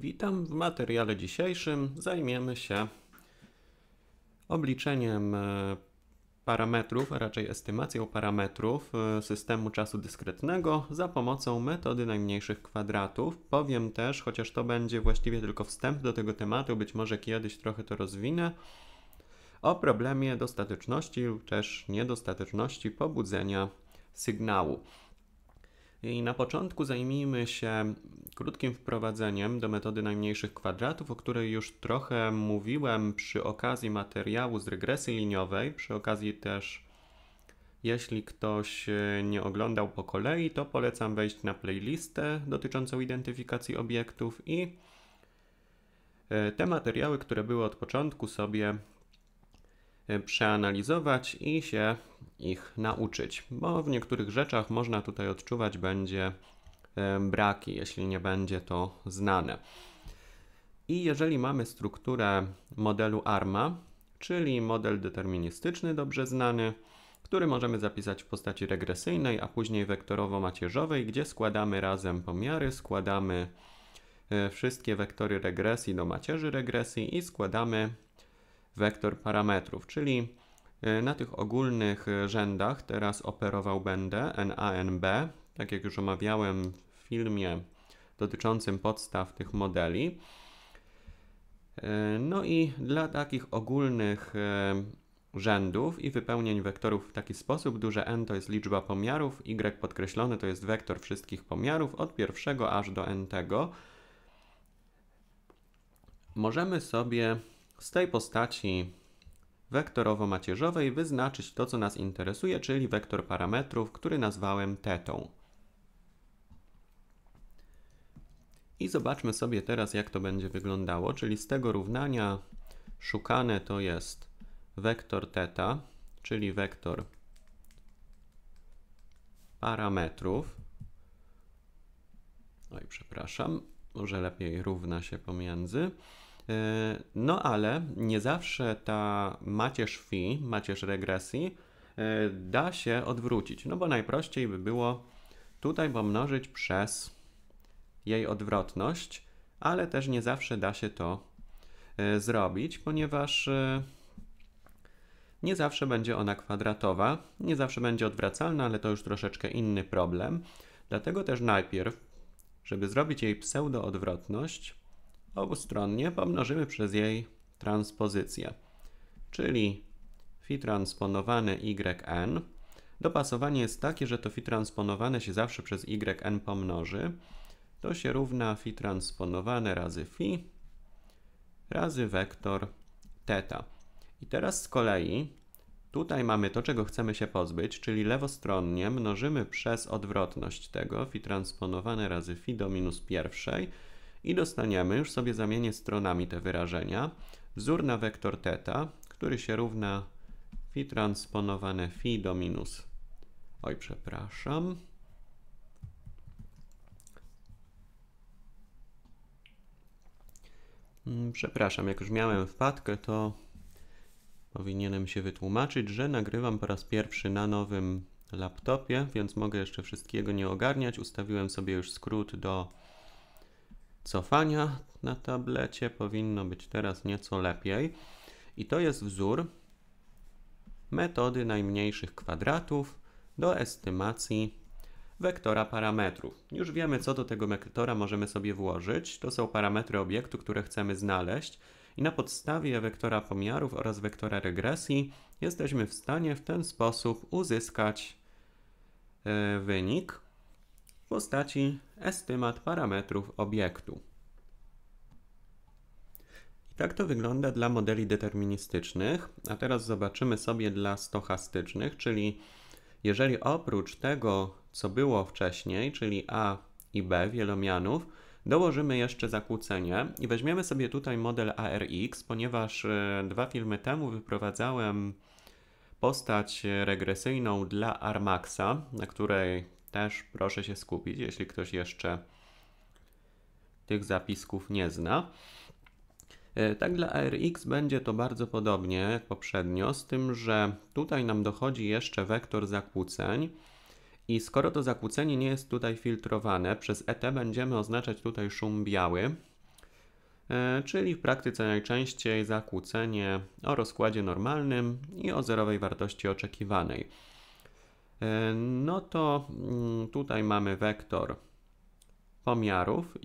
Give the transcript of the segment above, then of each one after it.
Witam. W materiale dzisiejszym zajmiemy się obliczeniem e, parametrów, a raczej estymacją parametrów e, systemu czasu dyskretnego za pomocą metody najmniejszych kwadratów. Powiem też, chociaż to będzie właściwie tylko wstęp do tego tematu, być może kiedyś trochę to rozwinę, o problemie dostateczności lub też niedostateczności pobudzenia sygnału. I na początku zajmijmy się krótkim wprowadzeniem do metody najmniejszych kwadratów, o której już trochę mówiłem przy okazji materiału z regresji liniowej. Przy okazji też, jeśli ktoś e, nie oglądał po kolei, to polecam wejść na playlistę dotyczącą identyfikacji obiektów i e, te materiały, które były od początku, sobie przeanalizować i się ich nauczyć, bo w niektórych rzeczach można tutaj odczuwać będzie e, braki, jeśli nie będzie to znane. I jeżeli mamy strukturę modelu ARMA, czyli model deterministyczny dobrze znany, który możemy zapisać w postaci regresyjnej, a później wektorowo-macierzowej, gdzie składamy razem pomiary, składamy e, wszystkie wektory regresji do macierzy regresji i składamy wektor parametrów, czyli y, na tych ogólnych y, rzędach teraz operował będę NANB, tak jak już omawiałem w filmie dotyczącym podstaw tych modeli. Y, no i dla takich ogólnych rzędów i wypełnień wektorów w taki sposób, duże n to jest liczba pomiarów, y podkreślone to jest wektor wszystkich pomiarów od pierwszego aż do n tego. Możemy sobie z tej postaci wektorowo-macierzowej wyznaczyć to, co nas interesuje, czyli wektor parametrów, który nazwałem tetą. I zobaczmy sobie teraz, jak to będzie wyglądało, czyli z tego równania szukane to jest wektor teta, czyli wektor parametrów. Oj, przepraszam, może lepiej równa się pomiędzy. Y, no ale nie zawsze ta macierz fi, macierz regresji y, da się odwrócić, no bo najprościej by było tutaj pomnożyć przez jej odwrotność, ale też nie zawsze da się to y, zrobić, ponieważ nie zawsze będzie ona kwadratowa, nie zawsze będzie odwracalna, ale to już troszeczkę inny problem. Dlatego też najpierw, żeby zrobić jej pseudoodwrotność, obustronnie pomnożymy przez jej transpozycję, czyli fi transponowane yn. Dopasowanie jest takie, że to fi transponowane się zawsze przez yn pomnoży. To się równa fi transponowane razy fi razy wektor teta. I teraz z kolei tutaj mamy to, czego chcemy się pozbyć, czyli lewostronnie mnożymy przez odwrotność tego fi transponowane razy fi do minus pierwszej i dostaniemy, już sobie zamienię stronami te wyrażenia, wzór na wektor teta, który się równa fi transponowane fi do minus, oj przepraszam, mm, Przepraszam, jak już miałem wpadkę, to powinienem się wytłumaczyć, że nagrywam po raz pierwszy na nowym laptopie, więc mogę jeszcze wszystkiego nie ogarniać. Ustawiłem sobie już skrót do cofania na tablecie powinno być teraz nieco lepiej. I to jest wzór metody najmniejszych kwadratów do estymacji wektora parametrów. Już wiemy, co do tego wektora możemy sobie włożyć. To są parametry obiektu, które chcemy znaleźć. I na podstawie wektora pomiarów oraz wektora regresji jesteśmy w stanie w ten sposób uzyskać e, wynik, w postaci estymat parametrów obiektu. I tak to wygląda dla modeli deterministycznych, a teraz zobaczymy sobie dla stochastycznych, czyli jeżeli oprócz tego, co było wcześniej, czyli A i B wielomianów, dołożymy jeszcze zakłócenie i weźmiemy sobie tutaj model ARX, ponieważ e, dwa filmy temu wyprowadzałem postać regresyjną dla Armaxa, na której też proszę się skupić, jeśli ktoś jeszcze tych zapisków nie zna. E, tak dla ARX będzie to bardzo podobnie jak poprzednio, z tym, że tutaj nam dochodzi jeszcze wektor zakłóceń i skoro to zakłócenie nie jest tutaj filtrowane, przez ET będziemy oznaczać tutaj szum biały, e, czyli w praktyce najczęściej zakłócenie o rozkładzie normalnym i o zerowej wartości oczekiwanej. E, no to mm, tutaj mamy wektor pomiarów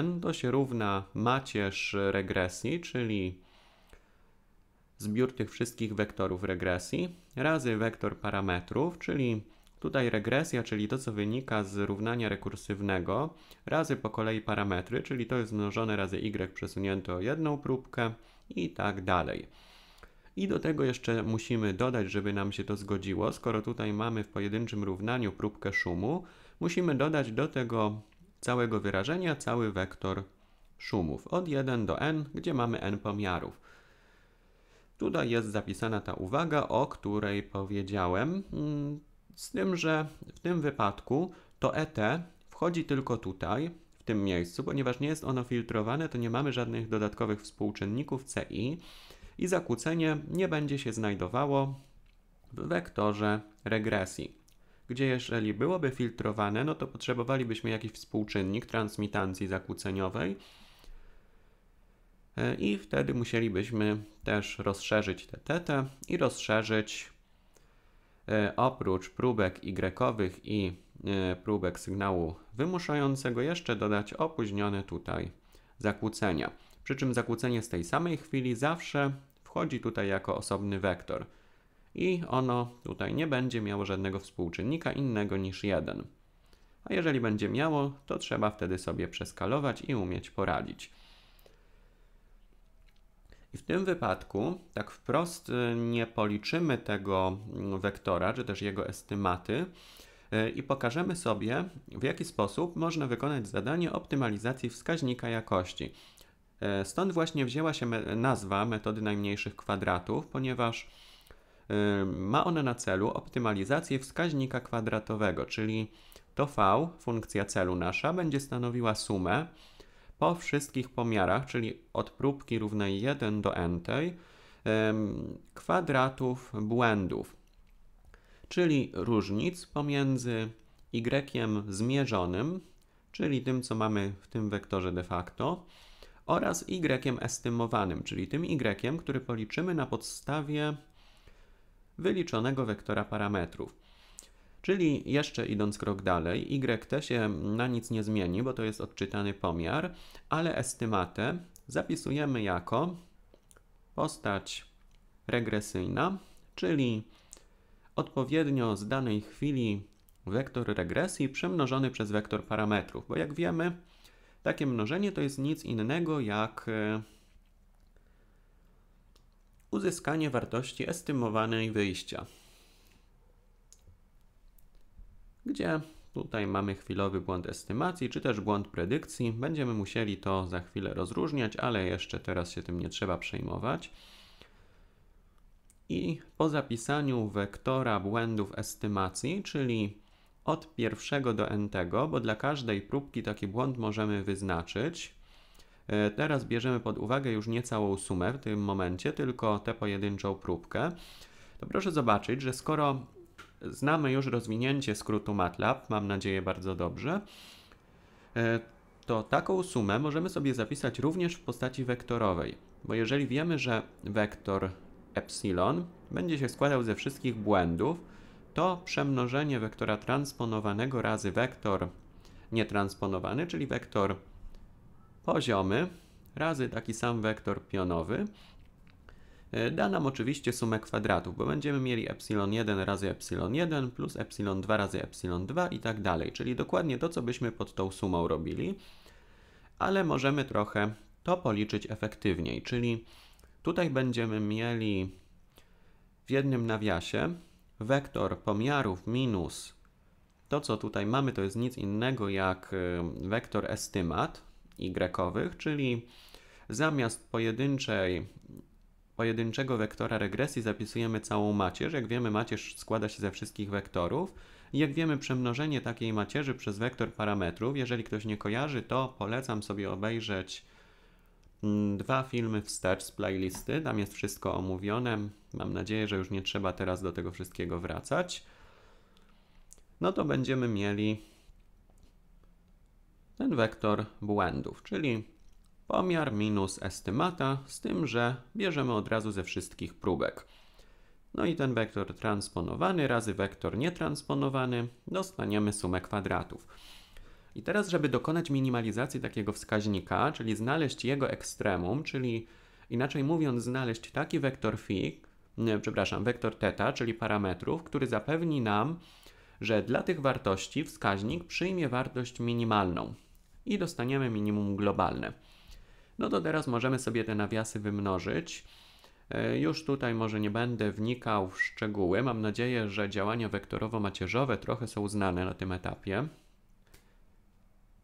yn, to się równa macierz regresji, czyli zbiór tych wszystkich wektorów regresji, razy wektor parametrów, czyli tutaj regresja, czyli to co wynika z równania rekursywnego, razy po kolei parametry, czyli to jest mnożone razy y przesunięte o jedną próbkę i tak dalej. I do tego jeszcze musimy dodać, żeby nam się to zgodziło, skoro tutaj mamy w pojedynczym równaniu próbkę szumu, musimy dodać do tego całego wyrażenia cały wektor szumów od 1 do n, gdzie mamy n pomiarów. Tutaj jest zapisana ta uwaga, o której powiedziałem, mm, z tym, że w tym wypadku to ET wchodzi tylko tutaj, w tym miejscu, ponieważ nie jest ono filtrowane, to nie mamy żadnych dodatkowych współczynników CI, i zakłócenie nie będzie się znajdowało w wektorze regresji, gdzie jeżeli byłoby filtrowane, no to potrzebowalibyśmy jakiś współczynnik transmitancji zakłóceniowej e, i wtedy musielibyśmy też rozszerzyć te tetę i rozszerzyć e, oprócz próbek y i e, próbek sygnału wymuszającego jeszcze dodać opóźnione tutaj zakłócenia. Przy czym zakłócenie z tej samej chwili zawsze wchodzi tutaj jako osobny wektor. I ono tutaj nie będzie miało żadnego współczynnika innego niż 1. A jeżeli będzie miało, to trzeba wtedy sobie przeskalować i umieć poradzić. I w tym wypadku tak wprost y, nie policzymy tego wektora, czy też jego estymaty y, i pokażemy sobie, w jaki sposób można wykonać zadanie optymalizacji wskaźnika jakości. E, stąd właśnie wzięła się nazwa metody najmniejszych kwadratów, ponieważ e, ma ona na celu optymalizację wskaźnika kwadratowego, czyli to v, funkcja celu nasza, będzie stanowiła sumę po wszystkich pomiarach, czyli od próbki równej 1 do n tej, kwadratów błędów, czyli różnic pomiędzy y zmierzonym, czyli tym, co mamy w tym wektorze de facto, oraz y estymowanym, czyli tym y, który policzymy na podstawie wyliczonego wektora parametrów. Czyli jeszcze idąc krok dalej, y te się na nic nie zmieni, bo to jest odczytany pomiar, ale estymatę zapisujemy jako postać regresyjna, czyli odpowiednio z danej chwili wektor regresji przemnożony przez wektor parametrów, bo jak wiemy, takie mnożenie to jest nic innego jak e, uzyskanie wartości estymowanej wyjścia. Gdzie tutaj mamy chwilowy błąd estymacji, czy też błąd predykcji. Będziemy musieli to za chwilę rozróżniać, ale jeszcze teraz się tym nie trzeba przejmować. I po zapisaniu wektora błędów estymacji, czyli od pierwszego do n, bo dla każdej próbki taki błąd możemy wyznaczyć. E, teraz bierzemy pod uwagę już nie całą sumę w tym momencie, tylko tę pojedynczą próbkę. To proszę zobaczyć, że skoro znamy już rozwinięcie skrótu MATLAB, mam nadzieję bardzo dobrze, e, to taką sumę możemy sobie zapisać również w postaci wektorowej. Bo jeżeli wiemy, że wektor epsilon będzie się składał ze wszystkich błędów, to przemnożenie wektora transponowanego razy wektor nietransponowany, czyli wektor poziomy razy taki sam wektor pionowy. Y, da nam oczywiście sumę kwadratów, bo będziemy mieli ε1 razy ε1 plus ε2 razy ε2 i tak dalej, czyli dokładnie to, co byśmy pod tą sumą robili, ale możemy trochę to policzyć efektywniej, czyli tutaj będziemy mieli w jednym nawiasie wektor pomiarów minus to, co tutaj mamy, to jest nic innego jak y, wektor estymat y, czyli zamiast pojedynczej, pojedynczego wektora regresji zapisujemy całą macierz. Jak wiemy, macierz składa się ze wszystkich wektorów. jak wiemy, przemnożenie takiej macierzy przez wektor parametrów, jeżeli ktoś nie kojarzy, to polecam sobie obejrzeć Mm, dwa filmy wstecz z playlisty. Tam jest wszystko omówione. Mam nadzieję, że już nie trzeba teraz do tego wszystkiego wracać. No to będziemy mieli ten wektor błędów, czyli pomiar minus estymata, z tym, że bierzemy od razu ze wszystkich próbek. No i ten wektor transponowany razy wektor nietransponowany dostaniemy sumę kwadratów. I teraz, żeby dokonać minimalizacji takiego wskaźnika, czyli znaleźć jego ekstremum, czyli inaczej mówiąc, znaleźć taki wektor phi, nie, przepraszam, wektor θ, czyli parametrów, który zapewni nam, że dla tych wartości wskaźnik przyjmie wartość minimalną i dostaniemy minimum globalne. No to teraz możemy sobie te nawiasy wymnożyć. E, już tutaj może nie będę wnikał w szczegóły. Mam nadzieję, że działania wektorowo-macierzowe trochę są znane na tym etapie.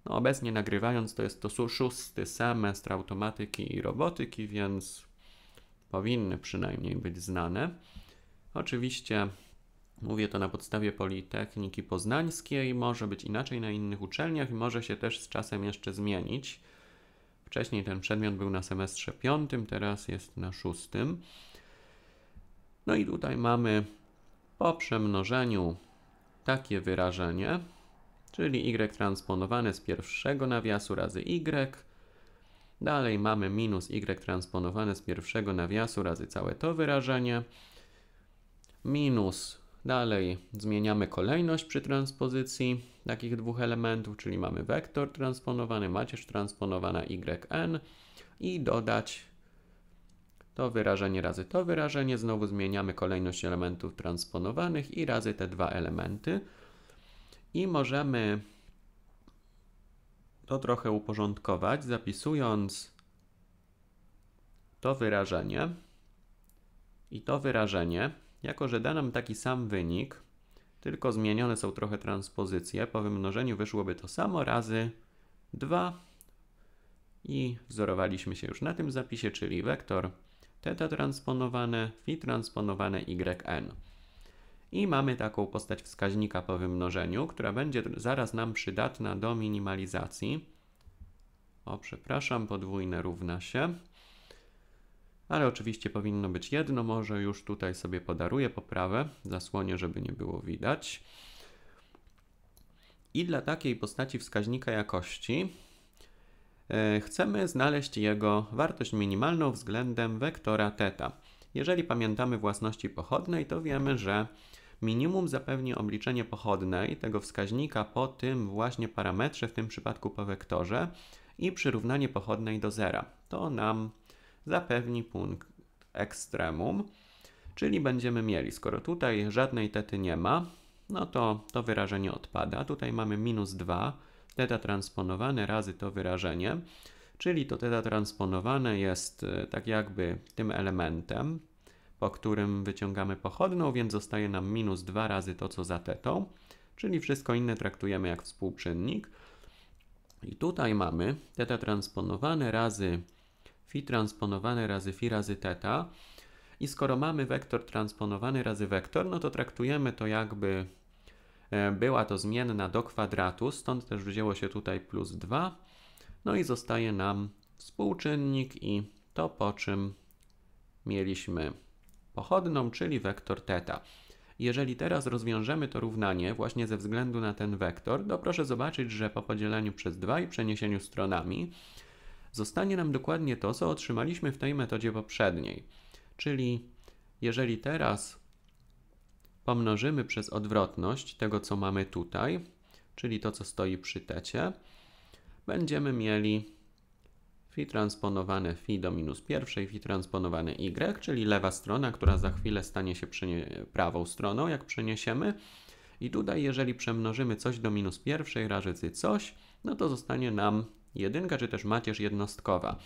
No obecnie nagrywając to jest to szósty semestr automatyki i robotyki, więc powinny przynajmniej być znane. Oczywiście mówię to na podstawie Politechniki Poznańskiej, może być inaczej na innych uczelniach i może się też z czasem jeszcze zmienić. Wcześniej ten przedmiot był na semestrze piątym, teraz jest na szóstym. No i tutaj mamy po przemnożeniu takie wyrażenie – czyli y transponowane z pierwszego nawiasu razy y. Dalej mamy minus y transponowane z pierwszego nawiasu razy całe to wyrażenie. Minus, dalej zmieniamy kolejność przy transpozycji takich dwóch elementów, czyli mamy wektor transponowany, macierz transponowana yn i dodać to wyrażenie razy to wyrażenie. Znowu zmieniamy kolejność elementów transponowanych i razy te dwa elementy i możemy to trochę uporządkować, zapisując to wyrażenie i to wyrażenie, jako że da nam taki sam wynik, tylko zmienione są trochę transpozycje, po wymnożeniu wyszłoby to samo razy 2 i wzorowaliśmy się już na tym zapisie, czyli wektor teta transponowane, fi transponowane yn i mamy taką postać wskaźnika po wymnożeniu, która będzie zaraz nam przydatna do minimalizacji. O, przepraszam, podwójne równa się. Ale oczywiście powinno być jedno, może już tutaj sobie podaruję poprawę, zasłonię, żeby nie było widać. I dla takiej postaci wskaźnika jakości yy, chcemy znaleźć jego wartość minimalną względem wektora θ. Jeżeli pamiętamy własności pochodnej, to wiemy, że Minimum zapewni obliczenie pochodnej tego wskaźnika po tym właśnie parametrze, w tym przypadku po wektorze i przyrównanie pochodnej do zera. To nam zapewni punkt ekstremum, czyli będziemy mieli, skoro tutaj żadnej tety nie ma, no to to wyrażenie odpada. Tutaj mamy minus 2 teta transponowane razy to wyrażenie, czyli to teta transponowane jest e, tak jakby tym elementem, po którym wyciągamy pochodną, więc zostaje nam minus 2 razy to, co za tetą, czyli wszystko inne traktujemy jak współczynnik. I tutaj mamy teta transponowane razy fi transponowane razy fi razy teta. I skoro mamy wektor transponowany razy wektor, no to traktujemy to jakby e, była to zmienna do kwadratu, stąd też wzięło się tutaj plus 2. No i zostaje nam współczynnik i to, po czym mieliśmy pochodną, czyli wektor teta. Jeżeli teraz rozwiążemy to równanie właśnie ze względu na ten wektor, to proszę zobaczyć, że po podzieleniu przez 2 i przeniesieniu stronami zostanie nam dokładnie to, co otrzymaliśmy w tej metodzie poprzedniej. Czyli jeżeli teraz pomnożymy przez odwrotność tego, co mamy tutaj, czyli to, co stoi przy tecie, będziemy mieli phi transponowane phi do minus pierwszej, phi transponowane y, czyli lewa strona, która za chwilę stanie się prawą stroną, jak przeniesiemy. I tutaj, jeżeli przemnożymy coś do minus pierwszej rażycy coś, no to zostanie nam jedynka, czy też macierz jednostkowa.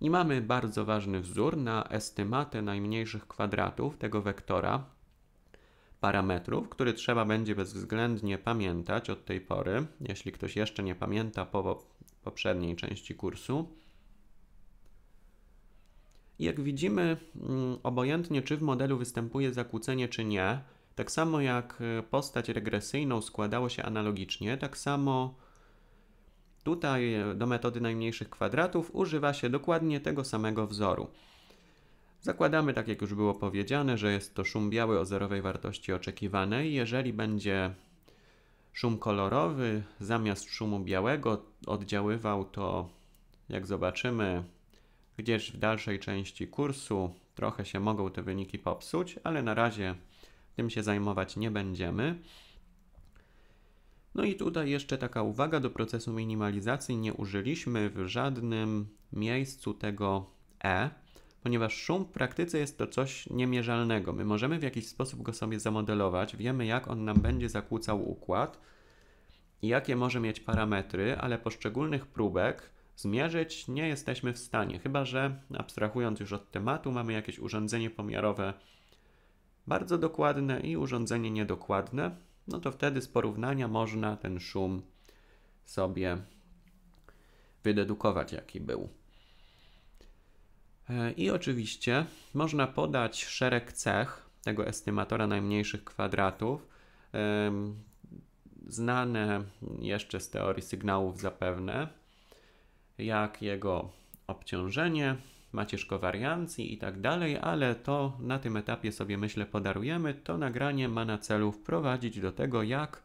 I mamy bardzo ważny wzór na estymatę najmniejszych kwadratów tego wektora parametrów, który trzeba będzie bezwzględnie pamiętać od tej pory, jeśli ktoś jeszcze nie pamięta po poprzedniej części kursu. Jak widzimy, mm, obojętnie czy w modelu występuje zakłócenie, czy nie, tak samo jak e, postać regresyjną składało się analogicznie, tak samo tutaj e, do metody najmniejszych kwadratów używa się dokładnie tego samego wzoru. Zakładamy, tak jak już było powiedziane, że jest to szum biały o zerowej wartości oczekiwanej. Jeżeli będzie szum kolorowy zamiast szumu białego oddziaływał to, jak zobaczymy, gdzieś w dalszej części kursu trochę się mogą te wyniki popsuć, ale na razie tym się zajmować nie będziemy. No i tutaj jeszcze taka uwaga do procesu minimalizacji. Nie użyliśmy w żadnym miejscu tego E, ponieważ szum w praktyce jest to coś niemierzalnego. My możemy w jakiś sposób go sobie zamodelować, wiemy jak on nam będzie zakłócał układ, i jakie może mieć parametry, ale poszczególnych próbek zmierzyć nie jesteśmy w stanie, chyba że abstrahując już od tematu, mamy jakieś urządzenie pomiarowe bardzo dokładne i urządzenie niedokładne, no to wtedy z porównania można ten szum sobie wydedukować, jaki był. E, I oczywiście można podać szereg cech tego estymatora najmniejszych kwadratów, znane jeszcze z teorii sygnałów zapewne, jak jego obciążenie, macierzko kowariancji i tak dalej, ale to na tym etapie sobie myślę podarujemy. To nagranie ma na celu wprowadzić do tego, jak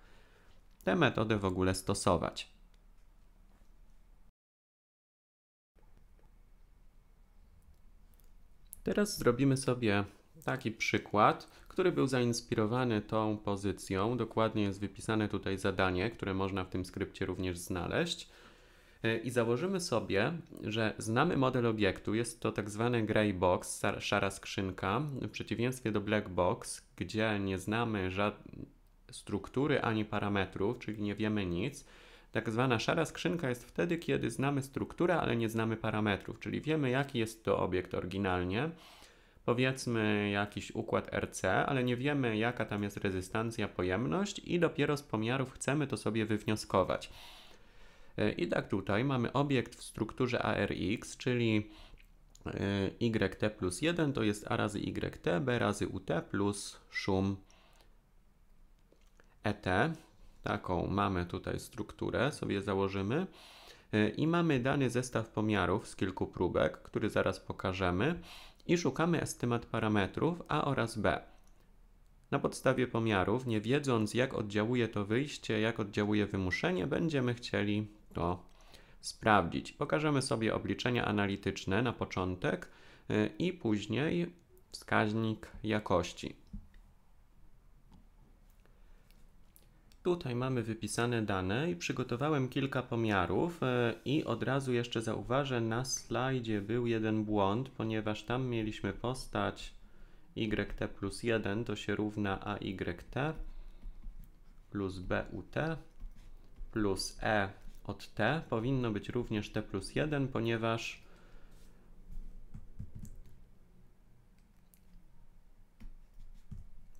tę metodę w ogóle stosować. Teraz zrobimy sobie taki przykład, który był zainspirowany tą pozycją. Dokładnie jest wypisane tutaj zadanie, które można w tym skrypcie również znaleźć. E, i założymy sobie, że znamy model obiektu, jest to tak zwany gray box, szara skrzynka, w przeciwieństwie do black box, gdzie nie znamy struktury ani parametrów, czyli nie wiemy nic. Tak zwana szara skrzynka jest wtedy, kiedy znamy strukturę, ale nie znamy parametrów, czyli wiemy, jaki jest to obiekt oryginalnie. Powiedzmy jakiś układ RC, ale nie wiemy, jaka tam jest rezystancja, pojemność, i dopiero z pomiarów chcemy to sobie wywnioskować. E, I tak tutaj mamy obiekt w strukturze ARX, czyli e, YT plus 1 to jest A razy YT, B razy UT plus szum ET. Taką mamy tutaj strukturę, sobie założymy. E, I mamy dany zestaw pomiarów z kilku próbek, który zaraz pokażemy. I szukamy estymat parametrów A oraz B. Na podstawie pomiarów, nie wiedząc jak oddziałuje to wyjście, jak oddziałuje wymuszenie, będziemy chcieli to sprawdzić. Pokażemy sobie obliczenia analityczne na początek y, i później wskaźnik jakości. Tutaj mamy wypisane dane i przygotowałem kilka pomiarów y, i od razu jeszcze zauważę, na slajdzie był jeden błąd, ponieważ tam mieliśmy postać yt plus 1 to się równa ayt plus but plus e od t powinno być również t plus 1, ponieważ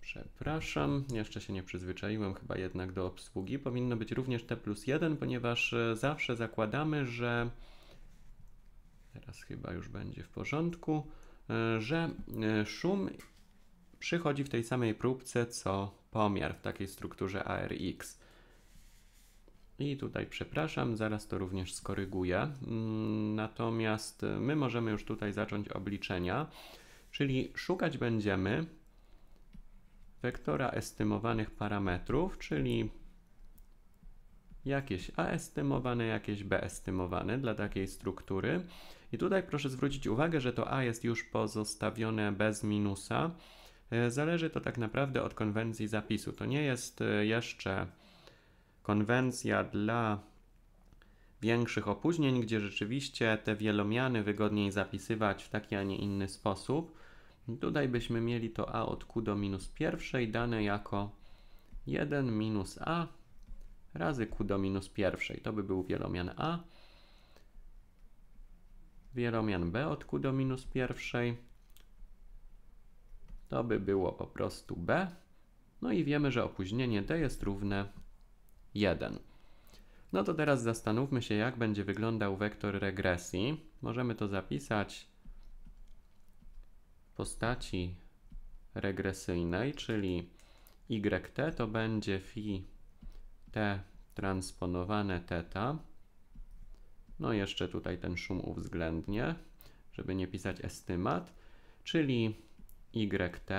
Przepraszam, jeszcze się nie przyzwyczaiłem chyba jednak do obsługi. Powinno być również t plus 1, ponieważ e, zawsze zakładamy, że teraz chyba już będzie w porządku, e, że e, szum przychodzi w tej samej próbce co pomiar w takiej strukturze ARX. I tutaj przepraszam, zaraz to również skoryguję. Mm, natomiast my możemy już tutaj zacząć obliczenia, czyli szukać będziemy wektora estymowanych parametrów, czyli jakieś A estymowane, jakieś B estymowane dla takiej struktury. I tutaj proszę zwrócić uwagę, że to A jest już pozostawione bez minusa. E, zależy to tak naprawdę od konwencji zapisu. To nie jest e, jeszcze konwencja dla większych opóźnień, gdzie rzeczywiście te wielomiany wygodniej zapisywać w taki, a nie inny sposób. Tutaj byśmy mieli to a od q do minus pierwszej dane jako 1 minus a razy q do minus pierwszej. To by był wielomian a. Wielomian b od q do minus pierwszej. To by było po prostu b. No i wiemy, że opóźnienie d jest równe 1. No to teraz zastanówmy się, jak będzie wyglądał wektor regresji. Możemy to zapisać w postaci regresyjnej, czyli yt to będzie phi t transponowane teta. No jeszcze tutaj ten szum uwzględnię, żeby nie pisać estymat, czyli yt,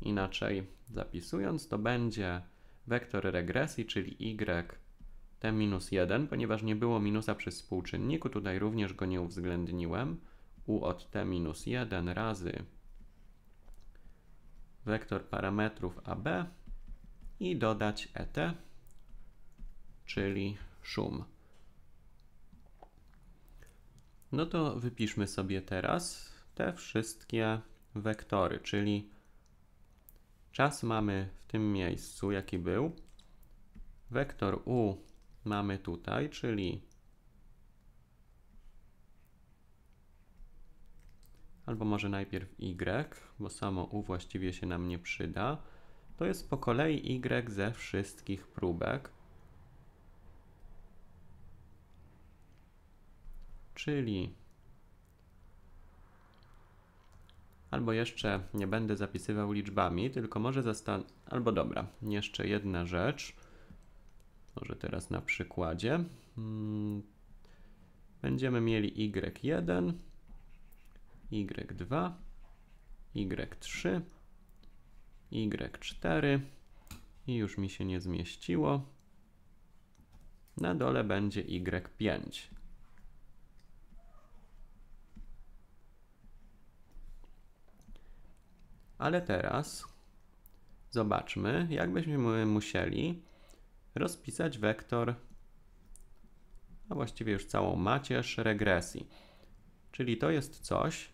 inaczej zapisując, to będzie wektor regresji, czyli y t minus 1, ponieważ nie było minusa przy współczynniku, tutaj również go nie uwzględniłem, u od t minus 1 razy wektor parametrów AB i dodać ET, czyli szum. No to wypiszmy sobie teraz te wszystkie wektory, czyli czas mamy w tym miejscu, jaki był. Wektor U mamy tutaj, czyli albo może najpierw Y, bo samo U właściwie się nam nie przyda. To jest po kolei Y ze wszystkich próbek. Czyli Albo jeszcze nie będę zapisywał liczbami, tylko może zastan... Albo dobra, jeszcze jedna rzecz. Może teraz na przykładzie. Hmm. Będziemy mieli y1, y2, y3, y4 i już mi się nie zmieściło. Na dole będzie y5. Ale teraz zobaczmy, jak byśmy musieli rozpisać wektor, a właściwie już całą macierz regresji. Czyli to jest coś,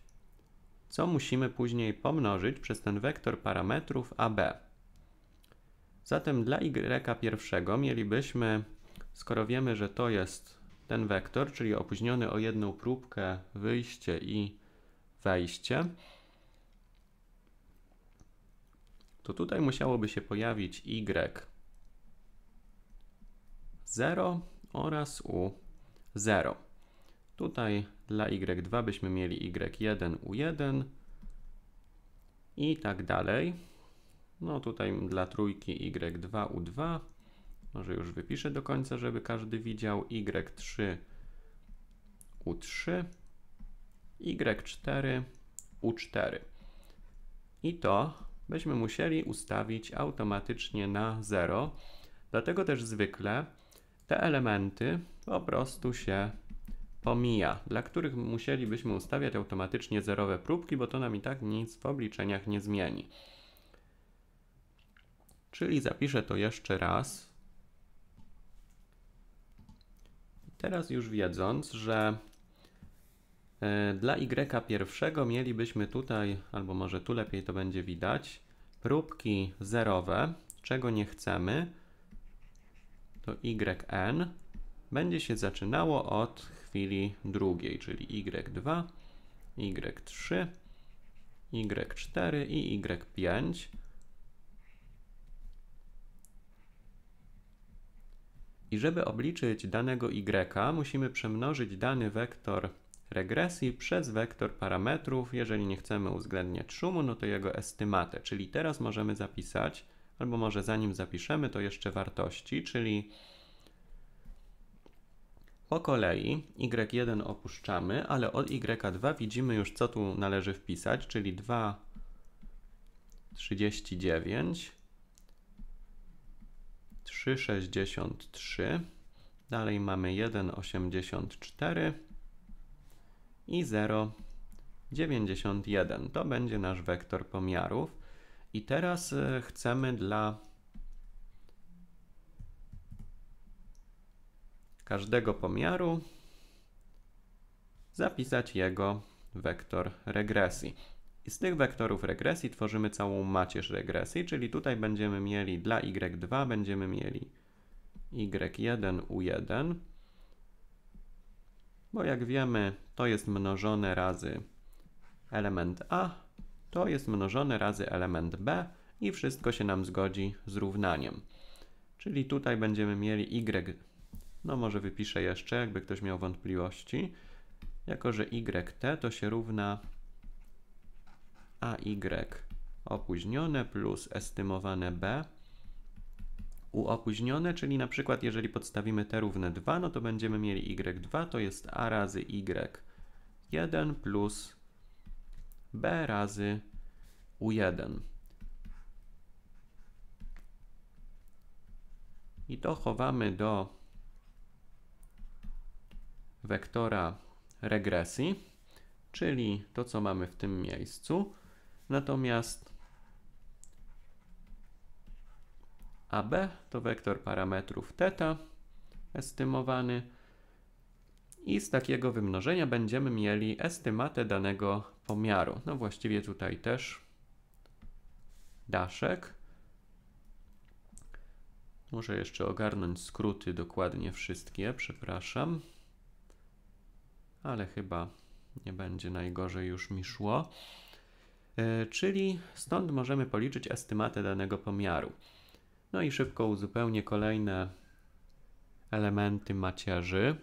co musimy później pomnożyć przez ten wektor parametrów AB. Zatem dla y pierwszego mielibyśmy, skoro wiemy, że to jest ten wektor, czyli opóźniony o jedną próbkę wyjście i wejście, to tutaj musiałoby się pojawić y 0 oraz u 0. Tutaj dla y2 byśmy mieli y1 u1 i tak dalej. No tutaj dla trójki y2 u2 może już wypiszę do końca, żeby każdy widział y3 u3 y4 u4. I to byśmy musieli ustawić automatycznie na 0. Dlatego też zwykle te elementy po prostu się pomija, dla których musielibyśmy ustawiać automatycznie zerowe próbki, bo to nam i tak nic w obliczeniach nie zmieni. Czyli zapiszę to jeszcze raz. Teraz już wiedząc, że E, dla y pierwszego mielibyśmy tutaj, albo może tu lepiej to będzie widać, próbki zerowe, czego nie chcemy, to yn będzie się zaczynało od chwili drugiej, czyli y2, y3, y4 i y5. I żeby obliczyć danego y, musimy przemnożyć dany wektor regresji przez wektor parametrów. Jeżeli nie chcemy uwzględniać szumu, no to jego estymatę, czyli teraz możemy zapisać, albo może zanim zapiszemy, to jeszcze wartości, czyli po kolei y1 opuszczamy, ale od y2 widzimy już, co tu należy wpisać, czyli 2,39, 3,63, dalej mamy 1,84, i 0,91. To będzie nasz wektor pomiarów. I teraz y, chcemy dla każdego pomiaru zapisać jego wektor regresji. I z tych wektorów regresji tworzymy całą macierz regresji, czyli tutaj będziemy mieli dla y2 będziemy mieli y1 u1 bo jak wiemy, to jest mnożone razy element A, to jest mnożone razy element B i wszystko się nam zgodzi z równaniem. Czyli tutaj będziemy mieli y, no może wypiszę jeszcze, jakby ktoś miał wątpliwości, jako że yt to się równa AY opóźnione plus estymowane B uopóźnione, czyli na przykład jeżeli podstawimy t równe 2, no to będziemy mieli y2, to jest a razy y1 plus b razy u1. I to chowamy do wektora regresji, czyli to, co mamy w tym miejscu. Natomiast AB to wektor parametrów teta estymowany i z takiego wymnożenia będziemy mieli estymatę danego pomiaru. No właściwie tutaj też daszek. Muszę jeszcze ogarnąć skróty dokładnie wszystkie, przepraszam. Ale chyba nie będzie najgorzej już mi szło. Yy, czyli stąd możemy policzyć estymatę danego pomiaru. No i szybko uzupełnię kolejne elementy macierzy.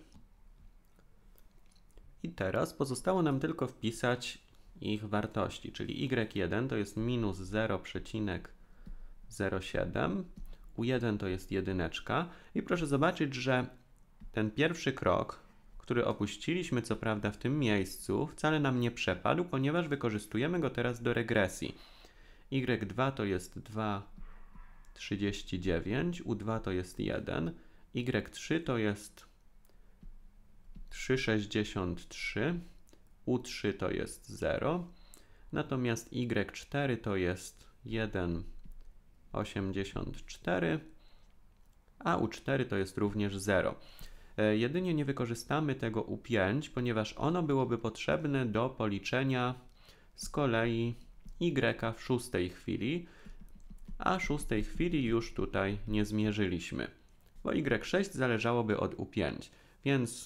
I teraz pozostało nam tylko wpisać ich wartości, czyli y1 to jest minus 0,07, u1 to jest jedyneczka i proszę zobaczyć, że ten pierwszy krok, który opuściliśmy co prawda w tym miejscu, wcale nam nie przepadł, ponieważ wykorzystujemy go teraz do regresji. y2 to jest 2 39, U2 to jest 1, Y3 to jest 3,63, U3 to jest 0, natomiast Y4 to jest 1,84, a U4 to jest również 0. E, jedynie nie wykorzystamy tego U5, ponieważ ono byłoby potrzebne do policzenia z kolei Y w szóstej chwili, a szóstej chwili już tutaj nie zmierzyliśmy, bo Y6 zależałoby od U5. Więc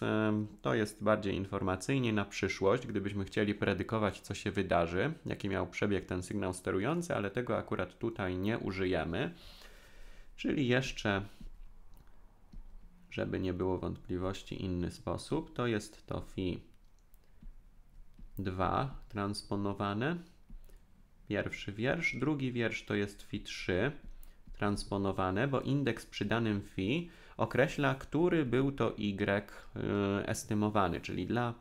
to jest bardziej informacyjnie na przyszłość, gdybyśmy chcieli predykować, co się wydarzy, jaki miał przebieg ten sygnał sterujący, ale tego akurat tutaj nie użyjemy. Czyli jeszcze, żeby nie było wątpliwości, inny sposób, to jest to phi 2 transponowane pierwszy wiersz. Drugi wiersz to jest fi 3 transponowane, bo indeks przy danym fi określa, który był to y estymowany, czyli dla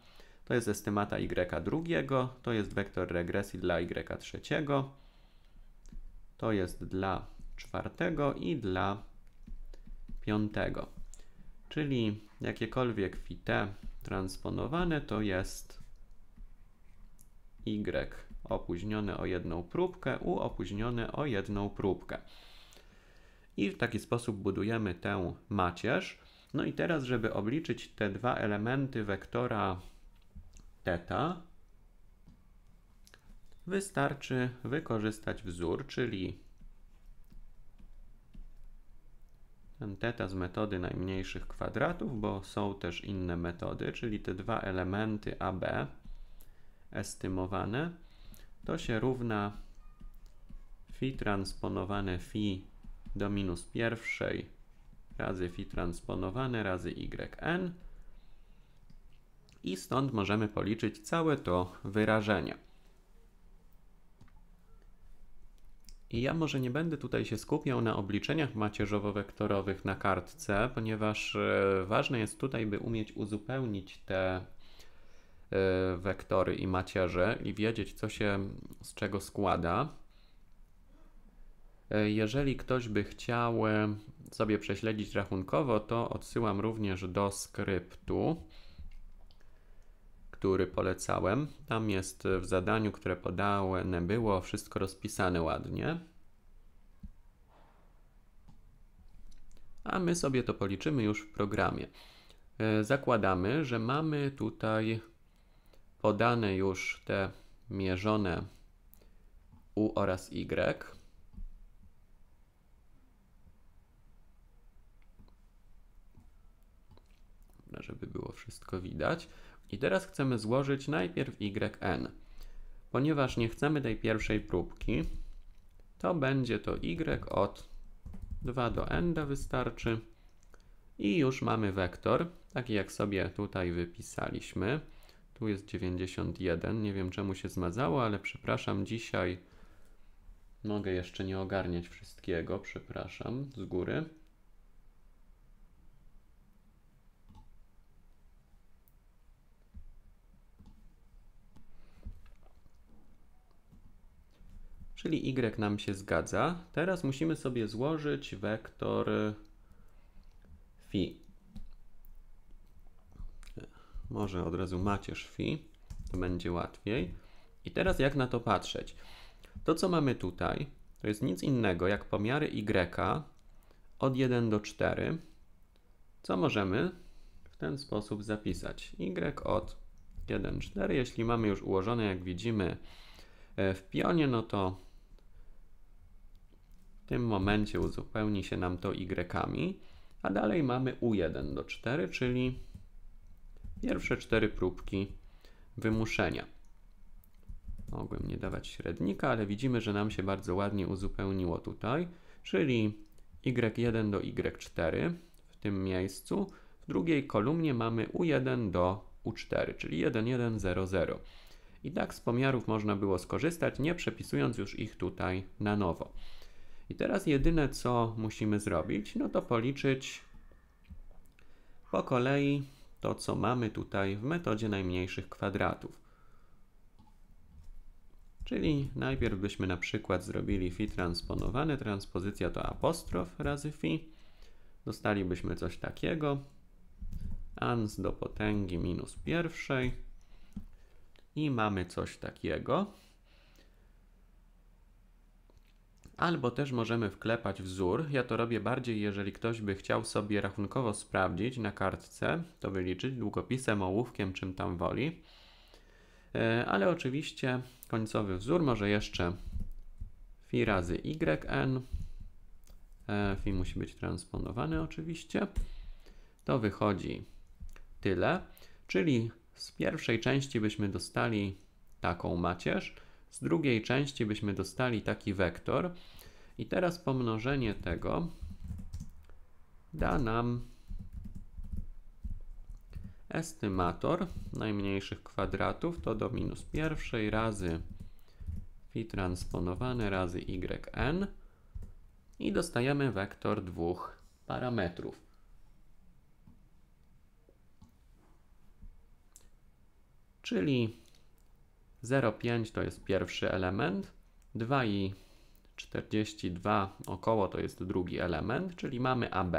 to jest estymata y drugiego, to jest wektor regresji dla y trzeciego, to jest dla czwartego i dla piątego. Czyli jakiekolwiek fi t transponowane to jest y opóźniony o jedną próbkę, U opóźniony o jedną próbkę. I w taki sposób budujemy tę macierz. No i teraz, żeby obliczyć te dwa elementy wektora θ, wystarczy wykorzystać wzór, czyli ten θ z metody najmniejszych kwadratów, bo są też inne metody, czyli te dwa elementy AB estymowane to się równa fi transponowane fi do minus pierwszej razy fi transponowane razy yn. I stąd możemy policzyć całe to wyrażenie. I ja może nie będę tutaj się skupiał na obliczeniach macierzowo-wektorowych na kartce, ponieważ e, ważne jest tutaj, by umieć uzupełnić te Y, wektory i macierze i wiedzieć, co się z czego składa. Y, jeżeli ktoś by chciał y, sobie prześledzić rachunkowo, to odsyłam również do skryptu, który polecałem. Tam jest w zadaniu, które podane było, wszystko rozpisane ładnie. A my sobie to policzymy już w programie. Zakładamy, że mamy tutaj podane już te mierzone u oraz y. Żeby było wszystko widać. I teraz chcemy złożyć najpierw yn. Ponieważ nie chcemy tej pierwszej próbki, to będzie to y od 2 do n wystarczy. I już mamy wektor, taki jak sobie tutaj wypisaliśmy. Tu jest 91. Nie wiem czemu się zmazało, ale przepraszam, dzisiaj mogę jeszcze nie ogarniać wszystkiego. Przepraszam z góry. czyli y nam się zgadza. Teraz musimy sobie złożyć wektor phi. Może od razu macie szwi, to będzie łatwiej. I teraz jak na to patrzeć? To, co mamy tutaj, to jest nic innego jak pomiary Y od 1 do 4, co możemy w ten sposób zapisać. Y od 1, 4. Jeśli mamy już ułożone, jak widzimy, e, w pionie, no to w tym momencie uzupełni się nam to Y, a dalej mamy U1 do 4, czyli Pierwsze cztery próbki wymuszenia. Mogłem nie dawać średnika, ale widzimy, że nam się bardzo ładnie uzupełniło tutaj, czyli y1 do y4 w tym miejscu. W drugiej kolumnie mamy u1 do u4, czyli 1, 0, 0. I tak z pomiarów można było skorzystać, nie przepisując już ich tutaj na nowo. I teraz jedyne co musimy zrobić, no to policzyć po kolei to, co mamy tutaj w metodzie najmniejszych kwadratów. Czyli najpierw byśmy na przykład zrobili phi transponowane, transpozycja to apostrof razy phi. Dostalibyśmy coś takiego. Ans do potęgi minus pierwszej. I mamy coś takiego. albo też możemy wklepać wzór. Ja to robię bardziej, jeżeli ktoś by chciał sobie rachunkowo sprawdzić na kartce, to wyliczyć długopisem, ołówkiem, czym tam woli. E, ale oczywiście końcowy wzór może jeszcze fi razy yn, e, fi musi być transponowany oczywiście, to wychodzi tyle, czyli z pierwszej części byśmy dostali taką macierz, z drugiej części byśmy dostali taki wektor. I teraz pomnożenie tego da nam estymator najmniejszych kwadratów to do minus pierwszej razy phi transponowane razy yn i dostajemy wektor dwóch parametrów. Czyli 0,5 to jest pierwszy element, 2 i 42 około to jest drugi element, czyli mamy AB.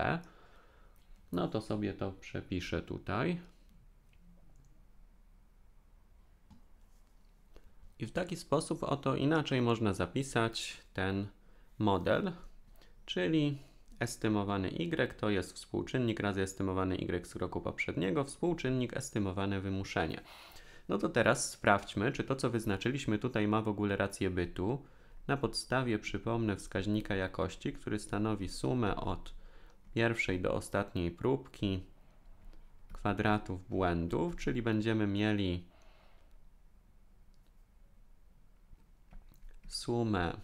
No to sobie to przepiszę tutaj. I w taki sposób oto inaczej można zapisać ten model, czyli estymowany y to jest współczynnik razy estymowany y z roku poprzedniego, współczynnik estymowane wymuszenie. No to teraz sprawdźmy, czy to, co wyznaczyliśmy tutaj ma w ogóle rację bytu. Na podstawie, przypomnę, wskaźnika jakości, który stanowi sumę od pierwszej do ostatniej próbki kwadratów błędów, czyli będziemy mieli sumę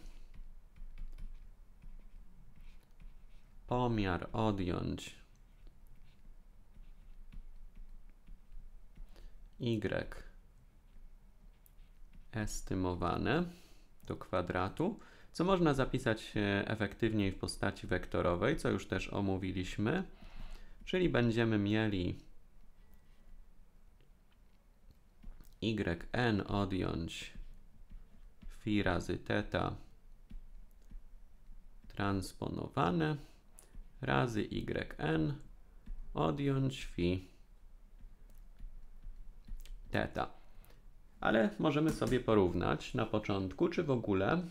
pomiar odjąć y estymowane do kwadratu, co można zapisać e, efektywniej w postaci wektorowej, co już też omówiliśmy, czyli będziemy mieli yn odjąć phi razy teta transponowane razy yn odjąć phi teta ale możemy sobie porównać na początku, czy w ogóle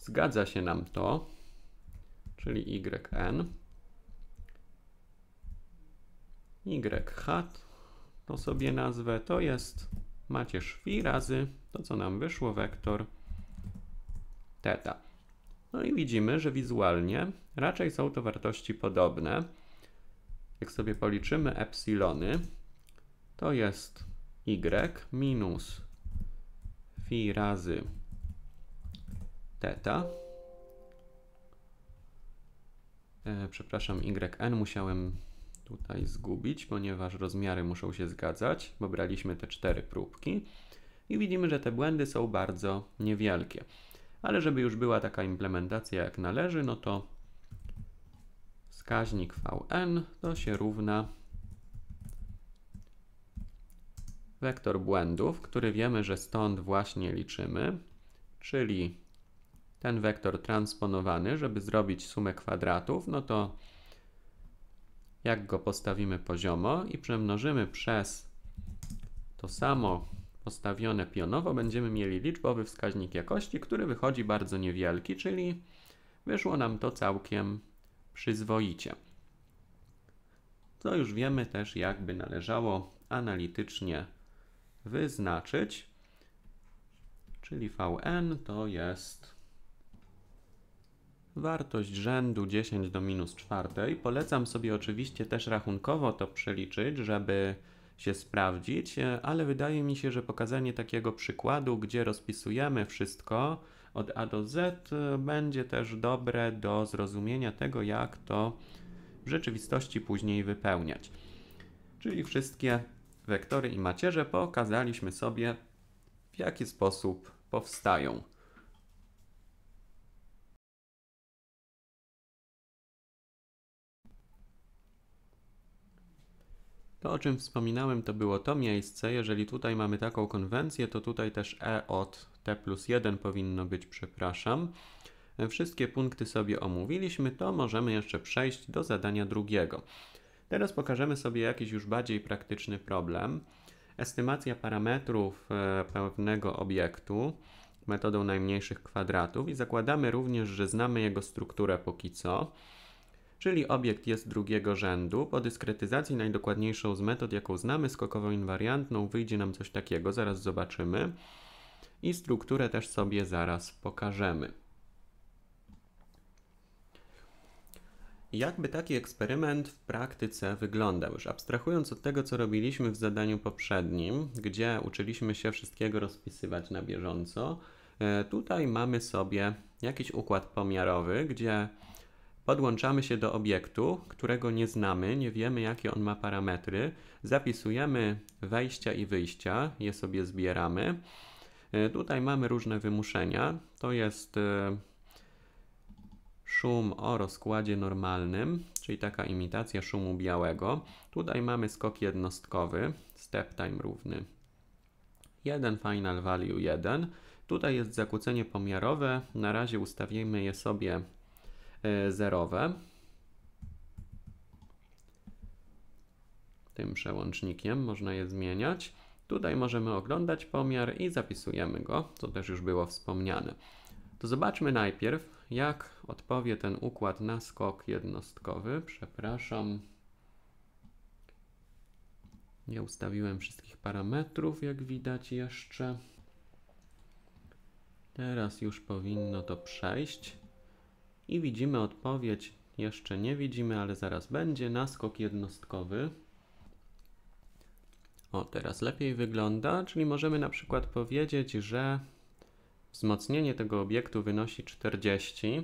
zgadza się nam to, czyli yn, y, y hat, to sobie nazwę, to jest macierz phi razy to, co nam wyszło, wektor teta. No i widzimy, że wizualnie raczej są to wartości podobne. Jak sobie policzymy epsilony, to jest y minus phi razy teta. E, przepraszam, yn musiałem tutaj zgubić, ponieważ rozmiary muszą się zgadzać, bo braliśmy te cztery próbki. I widzimy, że te błędy są bardzo niewielkie. Ale żeby już była taka implementacja jak należy, no to wskaźnik vn to się równa wektor błędów, który wiemy, że stąd właśnie liczymy, czyli ten wektor transponowany, żeby zrobić sumę kwadratów, no to jak go postawimy poziomo i przemnożymy przez to samo postawione pionowo, będziemy mieli liczbowy wskaźnik jakości, który wychodzi bardzo niewielki, czyli wyszło nam to całkiem przyzwoicie. To już wiemy też, jakby należało analitycznie wyznaczyć, czyli Vn to jest wartość rzędu 10 do minus 4. Polecam sobie oczywiście też rachunkowo to przeliczyć, żeby się sprawdzić, e, ale wydaje mi się, że pokazanie takiego przykładu, gdzie rozpisujemy wszystko od A do Z, e, będzie też dobre do zrozumienia tego, jak to w rzeczywistości później wypełniać. Czyli wszystkie wektory i macierze, pokazaliśmy sobie, w jaki sposób powstają. To, o czym wspominałem, to było to miejsce. Jeżeli tutaj mamy taką konwencję, to tutaj też E od T plus 1 powinno być, przepraszam. Wszystkie punkty sobie omówiliśmy, to możemy jeszcze przejść do zadania drugiego. Teraz pokażemy sobie jakiś już bardziej praktyczny problem. Estymacja parametrów e, pewnego obiektu metodą najmniejszych kwadratów i zakładamy również, że znamy jego strukturę póki co, czyli obiekt jest drugiego rzędu. Po dyskretyzacji najdokładniejszą z metod, jaką znamy, skokową inwariantną wyjdzie nam coś takiego, zaraz zobaczymy. I strukturę też sobie zaraz pokażemy. Jakby taki eksperyment w praktyce wyglądał? Już abstrahując od tego, co robiliśmy w zadaniu poprzednim, gdzie uczyliśmy się wszystkiego rozpisywać na bieżąco, e, tutaj mamy sobie jakiś układ pomiarowy, gdzie podłączamy się do obiektu, którego nie znamy, nie wiemy jakie on ma parametry, zapisujemy wejścia i wyjścia, je sobie zbieramy. E, tutaj mamy różne wymuszenia, to jest e, szum o rozkładzie normalnym, czyli taka imitacja szumu białego. Tutaj mamy skok jednostkowy, step time równy 1, final value 1. Tutaj jest zakłócenie pomiarowe, na razie ustawimy je sobie e, zerowe. Tym przełącznikiem można je zmieniać. Tutaj możemy oglądać pomiar i zapisujemy go, co też już było wspomniane. To zobaczmy najpierw, jak odpowie ten układ na skok jednostkowy. Przepraszam, nie ustawiłem wszystkich parametrów, jak widać jeszcze. Teraz już powinno to przejść. I widzimy odpowiedź, jeszcze nie widzimy, ale zaraz będzie, na skok jednostkowy. O, teraz lepiej wygląda, czyli możemy na przykład powiedzieć, że Wzmocnienie tego obiektu wynosi 40,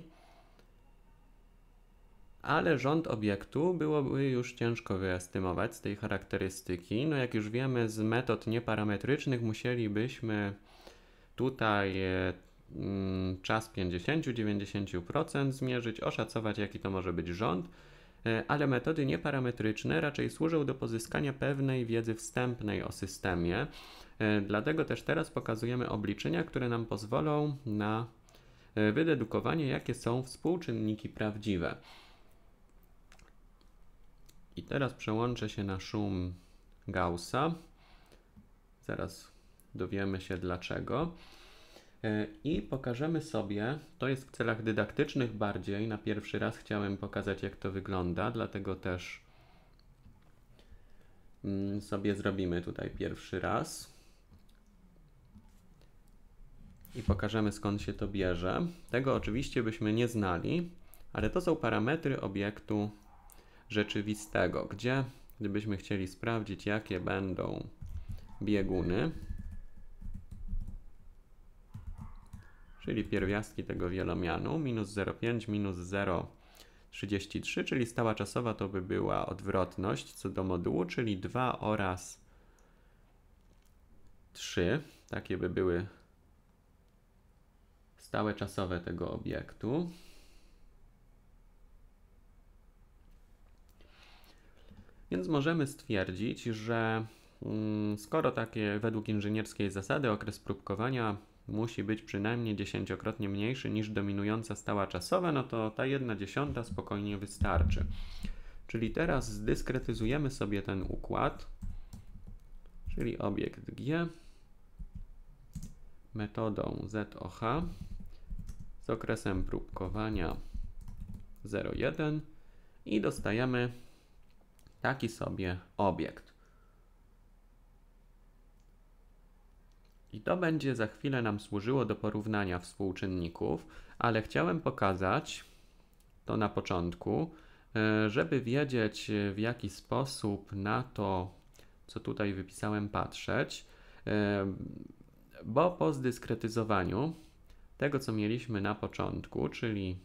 ale rząd obiektu byłoby już ciężko wyestymować z tej charakterystyki. No jak już wiemy z metod nieparametrycznych musielibyśmy tutaj e, mm, czas 50-90% zmierzyć, oszacować jaki to może być rząd, E, ale metody nieparametryczne raczej służą do pozyskania pewnej wiedzy wstępnej o systemie. E, dlatego też teraz pokazujemy obliczenia, które nam pozwolą na e, wydedukowanie, jakie są współczynniki prawdziwe. I teraz przełączę się na szum Gaussa. Zaraz dowiemy się dlaczego. E, I pokażemy sobie, to jest w celach dydaktycznych bardziej, na pierwszy raz chciałem pokazać jak to wygląda, dlatego też mm, sobie zrobimy tutaj pierwszy raz. I pokażemy skąd się to bierze. Tego oczywiście byśmy nie znali, ale to są parametry obiektu rzeczywistego, gdzie gdybyśmy chcieli sprawdzić jakie będą bieguny, czyli pierwiastki tego wielomianu, minus 0,5 minus 0,33, czyli stała czasowa to by była odwrotność co do modułu, czyli 2 oraz 3. Takie by były stałe czasowe tego obiektu. Więc możemy stwierdzić, że mm, skoro takie według inżynierskiej zasady okres próbkowania musi być przynajmniej dziesięciokrotnie mniejszy niż dominująca stała czasowa, no to ta jedna dziesiąta spokojnie wystarczy. Czyli teraz zdyskretyzujemy sobie ten układ, czyli obiekt G metodą ZOH z okresem próbkowania 0,1 i dostajemy taki sobie obiekt. I to będzie za chwilę nam służyło do porównania współczynników, ale chciałem pokazać to na początku, e, żeby wiedzieć e, w jaki sposób na to, co tutaj wypisałem, patrzeć, e, bo po zdyskretyzowaniu tego, co mieliśmy na początku, czyli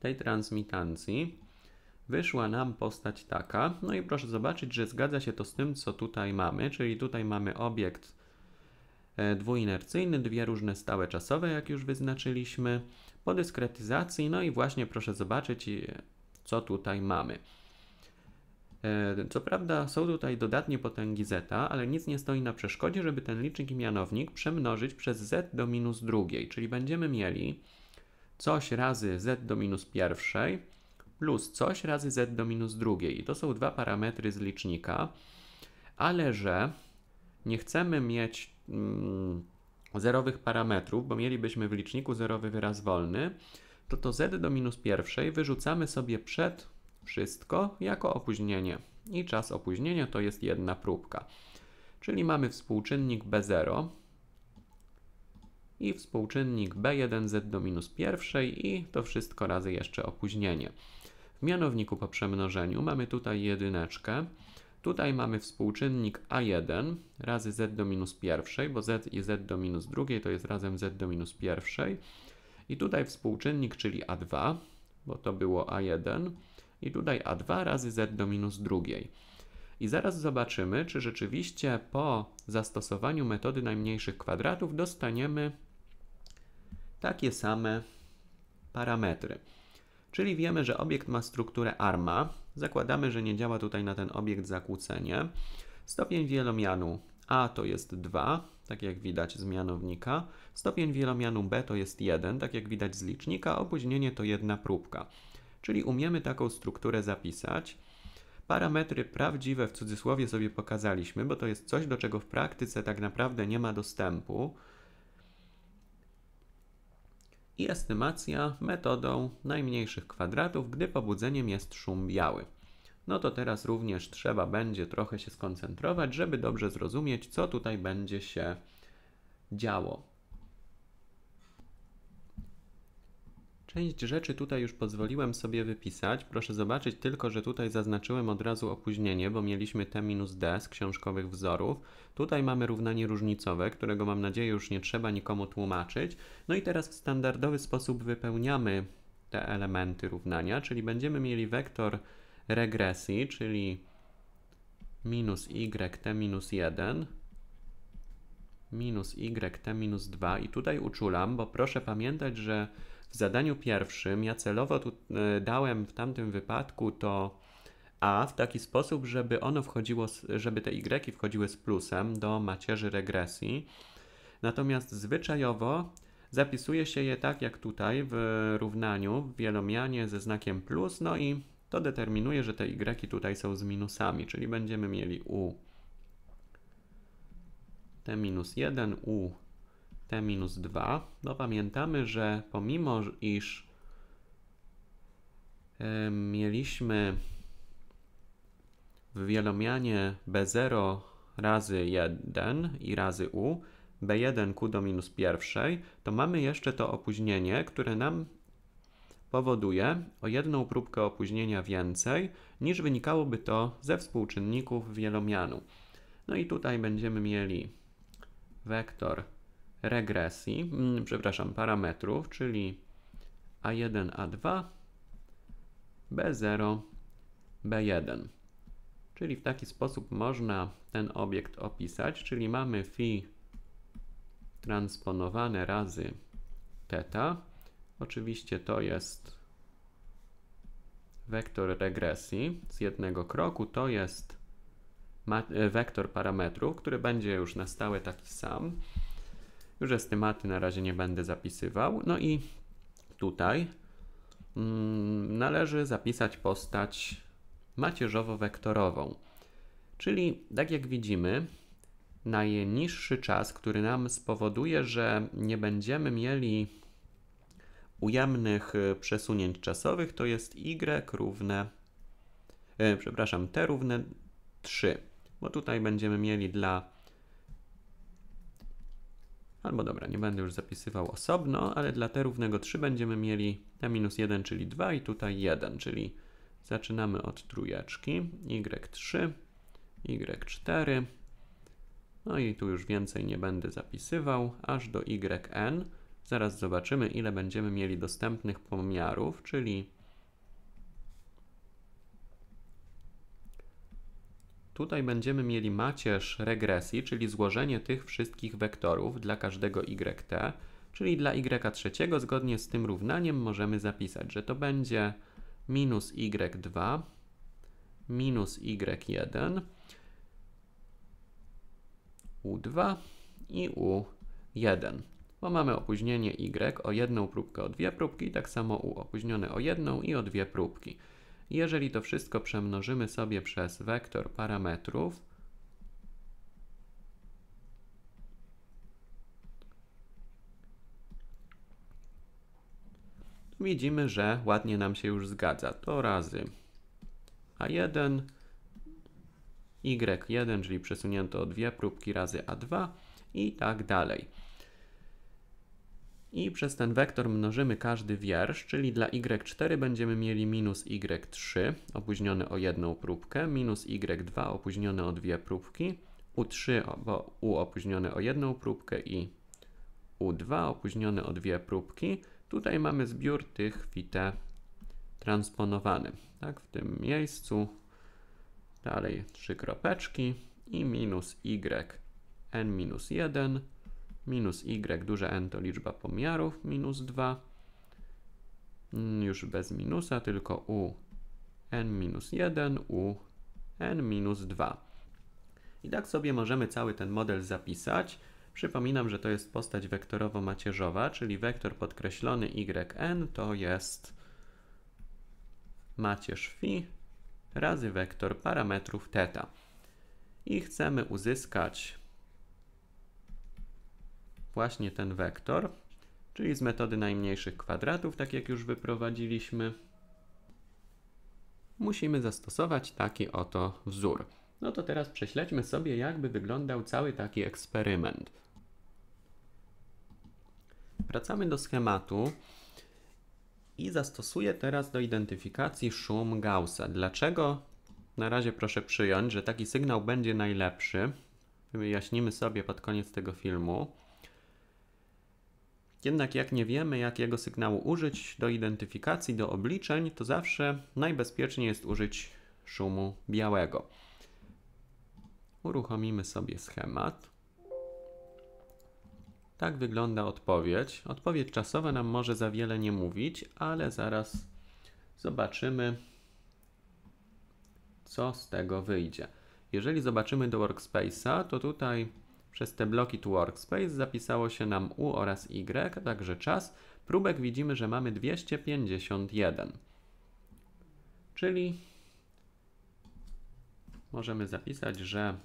tej transmitancji, wyszła nam postać taka. No i proszę zobaczyć, że zgadza się to z tym, co tutaj mamy, czyli tutaj mamy obiekt e, dwuinercyjny, dwie różne stałe czasowe, jak już wyznaczyliśmy, po dyskretyzacji, no i właśnie proszę zobaczyć, e, co tutaj mamy. E, co prawda są tutaj dodatnie potęgi zeta, ale nic nie stoi na przeszkodzie, żeby ten licznik i mianownik przemnożyć przez z do minus drugiej, czyli będziemy mieli coś razy z do minus pierwszej, plus coś razy z do minus drugiej. I to są dwa parametry z licznika, ale że nie chcemy mieć mm, zerowych parametrów, bo mielibyśmy w liczniku zerowy wyraz wolny, to to z do minus pierwszej wyrzucamy sobie przed wszystko jako opóźnienie. I czas opóźnienia to jest jedna próbka. Czyli mamy współczynnik B0 i współczynnik B1 z do minus pierwszej i to wszystko razy jeszcze opóźnienie. W mianowniku po przemnożeniu mamy tutaj jedyneczkę. Tutaj mamy współczynnik a1 razy z do minus pierwszej, bo z i z do minus drugiej to jest razem z do minus pierwszej. I tutaj współczynnik, czyli a2, bo to było a1. I tutaj a2 razy z do minus drugiej. I zaraz zobaczymy, czy rzeczywiście po zastosowaniu metody najmniejszych kwadratów dostaniemy takie same parametry. Czyli wiemy, że obiekt ma strukturę arma. Zakładamy, że nie działa tutaj na ten obiekt zakłócenie. Stopień wielomianu A to jest 2, tak jak widać z mianownika. Stopień wielomianu B to jest 1, tak jak widać z licznika. Opóźnienie to jedna próbka. Czyli umiemy taką strukturę zapisać. Parametry prawdziwe w cudzysłowie sobie pokazaliśmy, bo to jest coś, do czego w praktyce tak naprawdę nie ma dostępu i estymacja metodą najmniejszych kwadratów, gdy pobudzeniem jest szum biały. No to teraz również trzeba będzie trochę się skoncentrować, żeby dobrze zrozumieć, co tutaj będzie się działo. Część rzeczy tutaj już pozwoliłem sobie wypisać. Proszę zobaczyć tylko, że tutaj zaznaczyłem od razu opóźnienie, bo mieliśmy T-D z książkowych wzorów. Tutaj mamy równanie różnicowe, którego mam nadzieję już nie trzeba nikomu tłumaczyć. No i teraz w standardowy sposób wypełniamy te elementy równania, czyli będziemy mieli wektor regresji, czyli minus y t minus 1 minus y t minus 2 i tutaj uczulam, bo proszę pamiętać, że w zadaniu pierwszym ja celowo tu e, dałem w tamtym wypadku to a w taki sposób, żeby ono wchodziło, żeby te y wchodziły z plusem do macierzy regresji. Natomiast zwyczajowo zapisuje się je tak jak tutaj w równaniu w wielomianie ze znakiem plus, no i to determinuje, że te y tutaj są z minusami, czyli będziemy mieli u t minus 1, u t minus 2, no pamiętamy, że pomimo iż mieliśmy w wielomianie b0 razy 1 i razy u, b1 q do minus pierwszej, to mamy jeszcze to opóźnienie, które nam powoduje o jedną próbkę opóźnienia więcej niż wynikałoby to ze współczynników wielomianu. No i tutaj będziemy mieli wektor regresji, mm, przepraszam, parametrów, czyli A1, A2, B0, B1. Czyli w taki sposób można ten obiekt opisać, czyli mamy phi transponowane razy θ. Oczywiście to jest wektor regresji z jednego kroku, to jest e, wektor parametrów, który będzie już na stałe taki sam. Już estymaty na razie nie będę zapisywał. No i tutaj mm, należy zapisać postać macierzowo-wektorową. Czyli, tak jak widzimy, najniższy czas, który nam spowoduje, że nie będziemy mieli ujemnych y, przesunięć czasowych, to jest y równe, e, przepraszam, t równe 3, bo tutaj będziemy mieli dla Albo dobra, nie będę już zapisywał osobno, ale dla t równego 3 będziemy mieli t minus 1, czyli 2 i tutaj 1, czyli zaczynamy od trójeczki, y3, y4, no i tu już więcej nie będę zapisywał, aż do yn. Zaraz zobaczymy, ile będziemy mieli dostępnych pomiarów, czyli Tutaj będziemy mieli macierz regresji, czyli złożenie tych wszystkich wektorów dla każdego yt, czyli dla y trzeciego zgodnie z tym równaniem możemy zapisać, że to będzie minus y2 minus y1 u2 i u1, bo mamy opóźnienie y o jedną próbkę, o dwie próbki, tak samo u opóźnione o jedną i o dwie próbki. Jeżeli to wszystko przemnożymy sobie przez wektor parametrów, widzimy, że ładnie nam się już zgadza. To razy a1, y1, czyli przesunięto dwie próbki razy a2 i tak dalej i przez ten wektor mnożymy każdy wiersz, czyli dla y4 będziemy mieli minus y3 opóźnione o jedną próbkę, minus y2 opóźnione o dwie próbki, u3 bo u opóźnione o jedną próbkę i u2 opóźnione o dwie próbki. Tutaj mamy zbiór tych fite transponowany. Tak, w tym miejscu dalej trzy kropeczki i minus y n minus 1 minus y, duże n to liczba pomiarów, minus 2, mm, już bez minusa, tylko u n minus 1, u n minus 2. I tak sobie możemy cały ten model zapisać. Przypominam, że to jest postać wektorowo-macierzowa, czyli wektor podkreślony yn to jest macierz phi razy wektor parametrów θ. I chcemy uzyskać właśnie ten wektor, czyli z metody najmniejszych kwadratów, tak jak już wyprowadziliśmy, musimy zastosować taki oto wzór. No to teraz prześledźmy sobie, jakby wyglądał cały taki eksperyment. Wracamy do schematu i zastosuję teraz do identyfikacji szum Gaussa. Dlaczego? Na razie proszę przyjąć, że taki sygnał będzie najlepszy. Wyjaśnimy sobie pod koniec tego filmu. Jednak jak nie wiemy, jakiego sygnału użyć do identyfikacji, do obliczeń, to zawsze najbezpieczniej jest użyć szumu białego. Uruchomimy sobie schemat. Tak wygląda odpowiedź. Odpowiedź czasowa nam może za wiele nie mówić, ale zaraz zobaczymy, co z tego wyjdzie. Jeżeli zobaczymy do workspace'a, to tutaj przez te bloki to workspace zapisało się nam U oraz Y, a także czas. Próbek widzimy, że mamy 251. Czyli możemy zapisać, że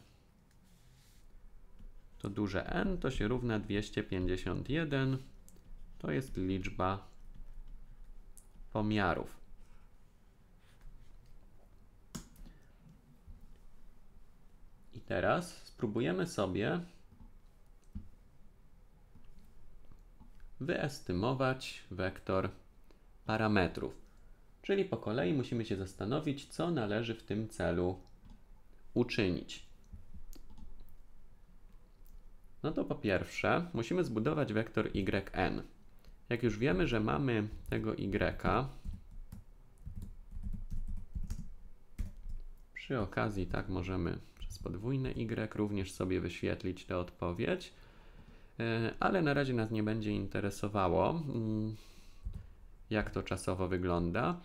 to duże N to się równa 251. To jest liczba pomiarów. I teraz spróbujemy sobie wyestymować wektor parametrów. Czyli po kolei musimy się zastanowić, co należy w tym celu uczynić. No to po pierwsze musimy zbudować wektor yn. Jak już wiemy, że mamy tego y przy okazji tak możemy przez podwójne y również sobie wyświetlić tę odpowiedź, e, ale na razie nas nie będzie interesowało, mm, jak to czasowo wygląda.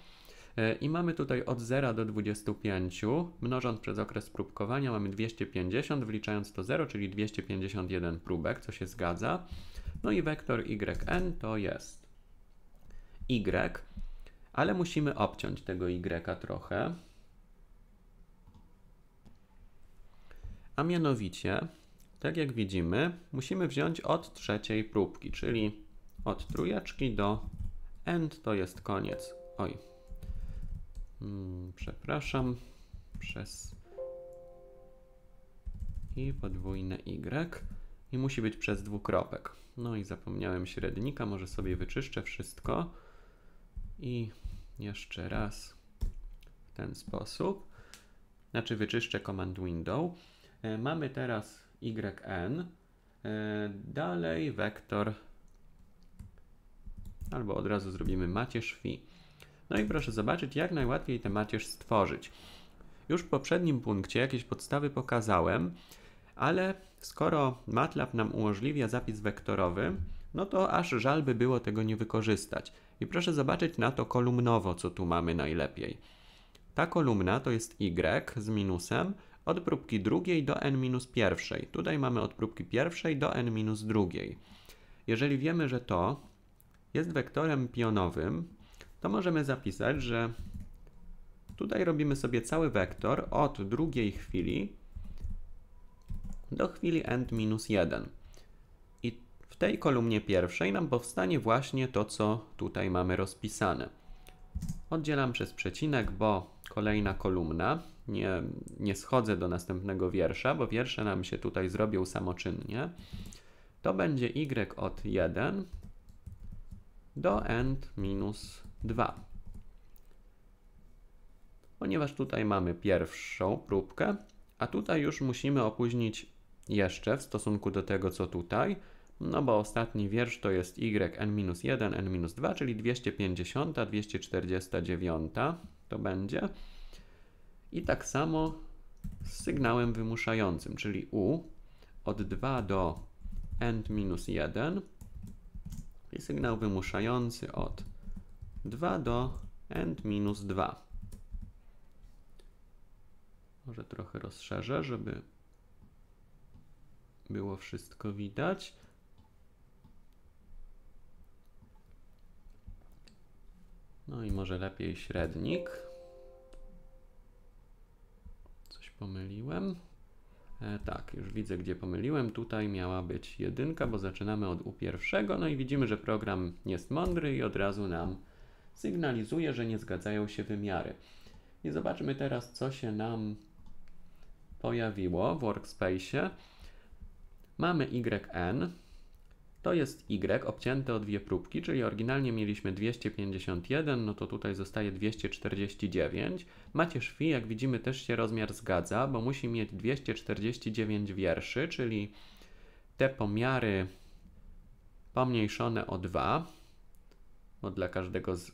E, I mamy tutaj od 0 do 25, mnożąc przez okres próbkowania mamy 250, wliczając to 0, czyli 251 próbek, co się zgadza. No i wektor yn to jest y, ale musimy obciąć tego y trochę. A mianowicie, tak jak widzimy, musimy wziąć od trzeciej próbki, czyli od trójeczki do end to jest koniec. Oj, hmm, przepraszam, przez i podwójne y i musi być przez dwukropek. No i zapomniałem średnika, może sobie wyczyszczę wszystko i jeszcze raz w ten sposób. Znaczy wyczyszczę command window. E, mamy teraz yn, e. dalej wektor, albo od razu zrobimy macierz fi. No i proszę zobaczyć, jak najłatwiej tę macierz stworzyć. Już w poprzednim punkcie jakieś podstawy pokazałem, ale skoro MATLAB nam umożliwia zapis wektorowy, no to aż żal by było tego nie wykorzystać. I proszę zobaczyć na to kolumnowo, co tu mamy najlepiej. Ta kolumna to jest y z minusem, od próbki drugiej do n-1. Tutaj mamy od próbki pierwszej do n-2. Jeżeli wiemy, że to jest wektorem pionowym, to możemy zapisać, że tutaj robimy sobie cały wektor od drugiej chwili do chwili n-1. I w tej kolumnie pierwszej nam powstanie właśnie to, co tutaj mamy rozpisane. Oddzielam przez przecinek, bo kolejna kolumna nie, nie schodzę do następnego wiersza, bo wiersze nam się tutaj zrobią samoczynnie, to będzie y od 1 do n minus 2. Ponieważ tutaj mamy pierwszą próbkę, a tutaj już musimy opóźnić jeszcze w stosunku do tego, co tutaj, no bo ostatni wiersz to jest y n-1, n-2, czyli 250, 249 to będzie. I tak samo z sygnałem wymuszającym, czyli U od 2 do end minus 1 i sygnał wymuszający od 2 do end minus 2. Może trochę rozszerzę, żeby było wszystko widać. No i może lepiej średnik. pomyliłem. E, tak, już widzę, gdzie pomyliłem. Tutaj miała być jedynka, bo zaczynamy od u pierwszego. No i widzimy, że program jest mądry i od razu nam sygnalizuje, że nie zgadzają się wymiary. I zobaczmy teraz, co się nam pojawiło w workspace. Mamy yn, to jest y obcięte o dwie próbki, czyli oryginalnie mieliśmy 251, no to tutaj zostaje 249. Macierz fi, jak widzimy, też się rozmiar zgadza, bo musi mieć 249 wierszy, czyli te pomiary pomniejszone o 2, bo dla każdego z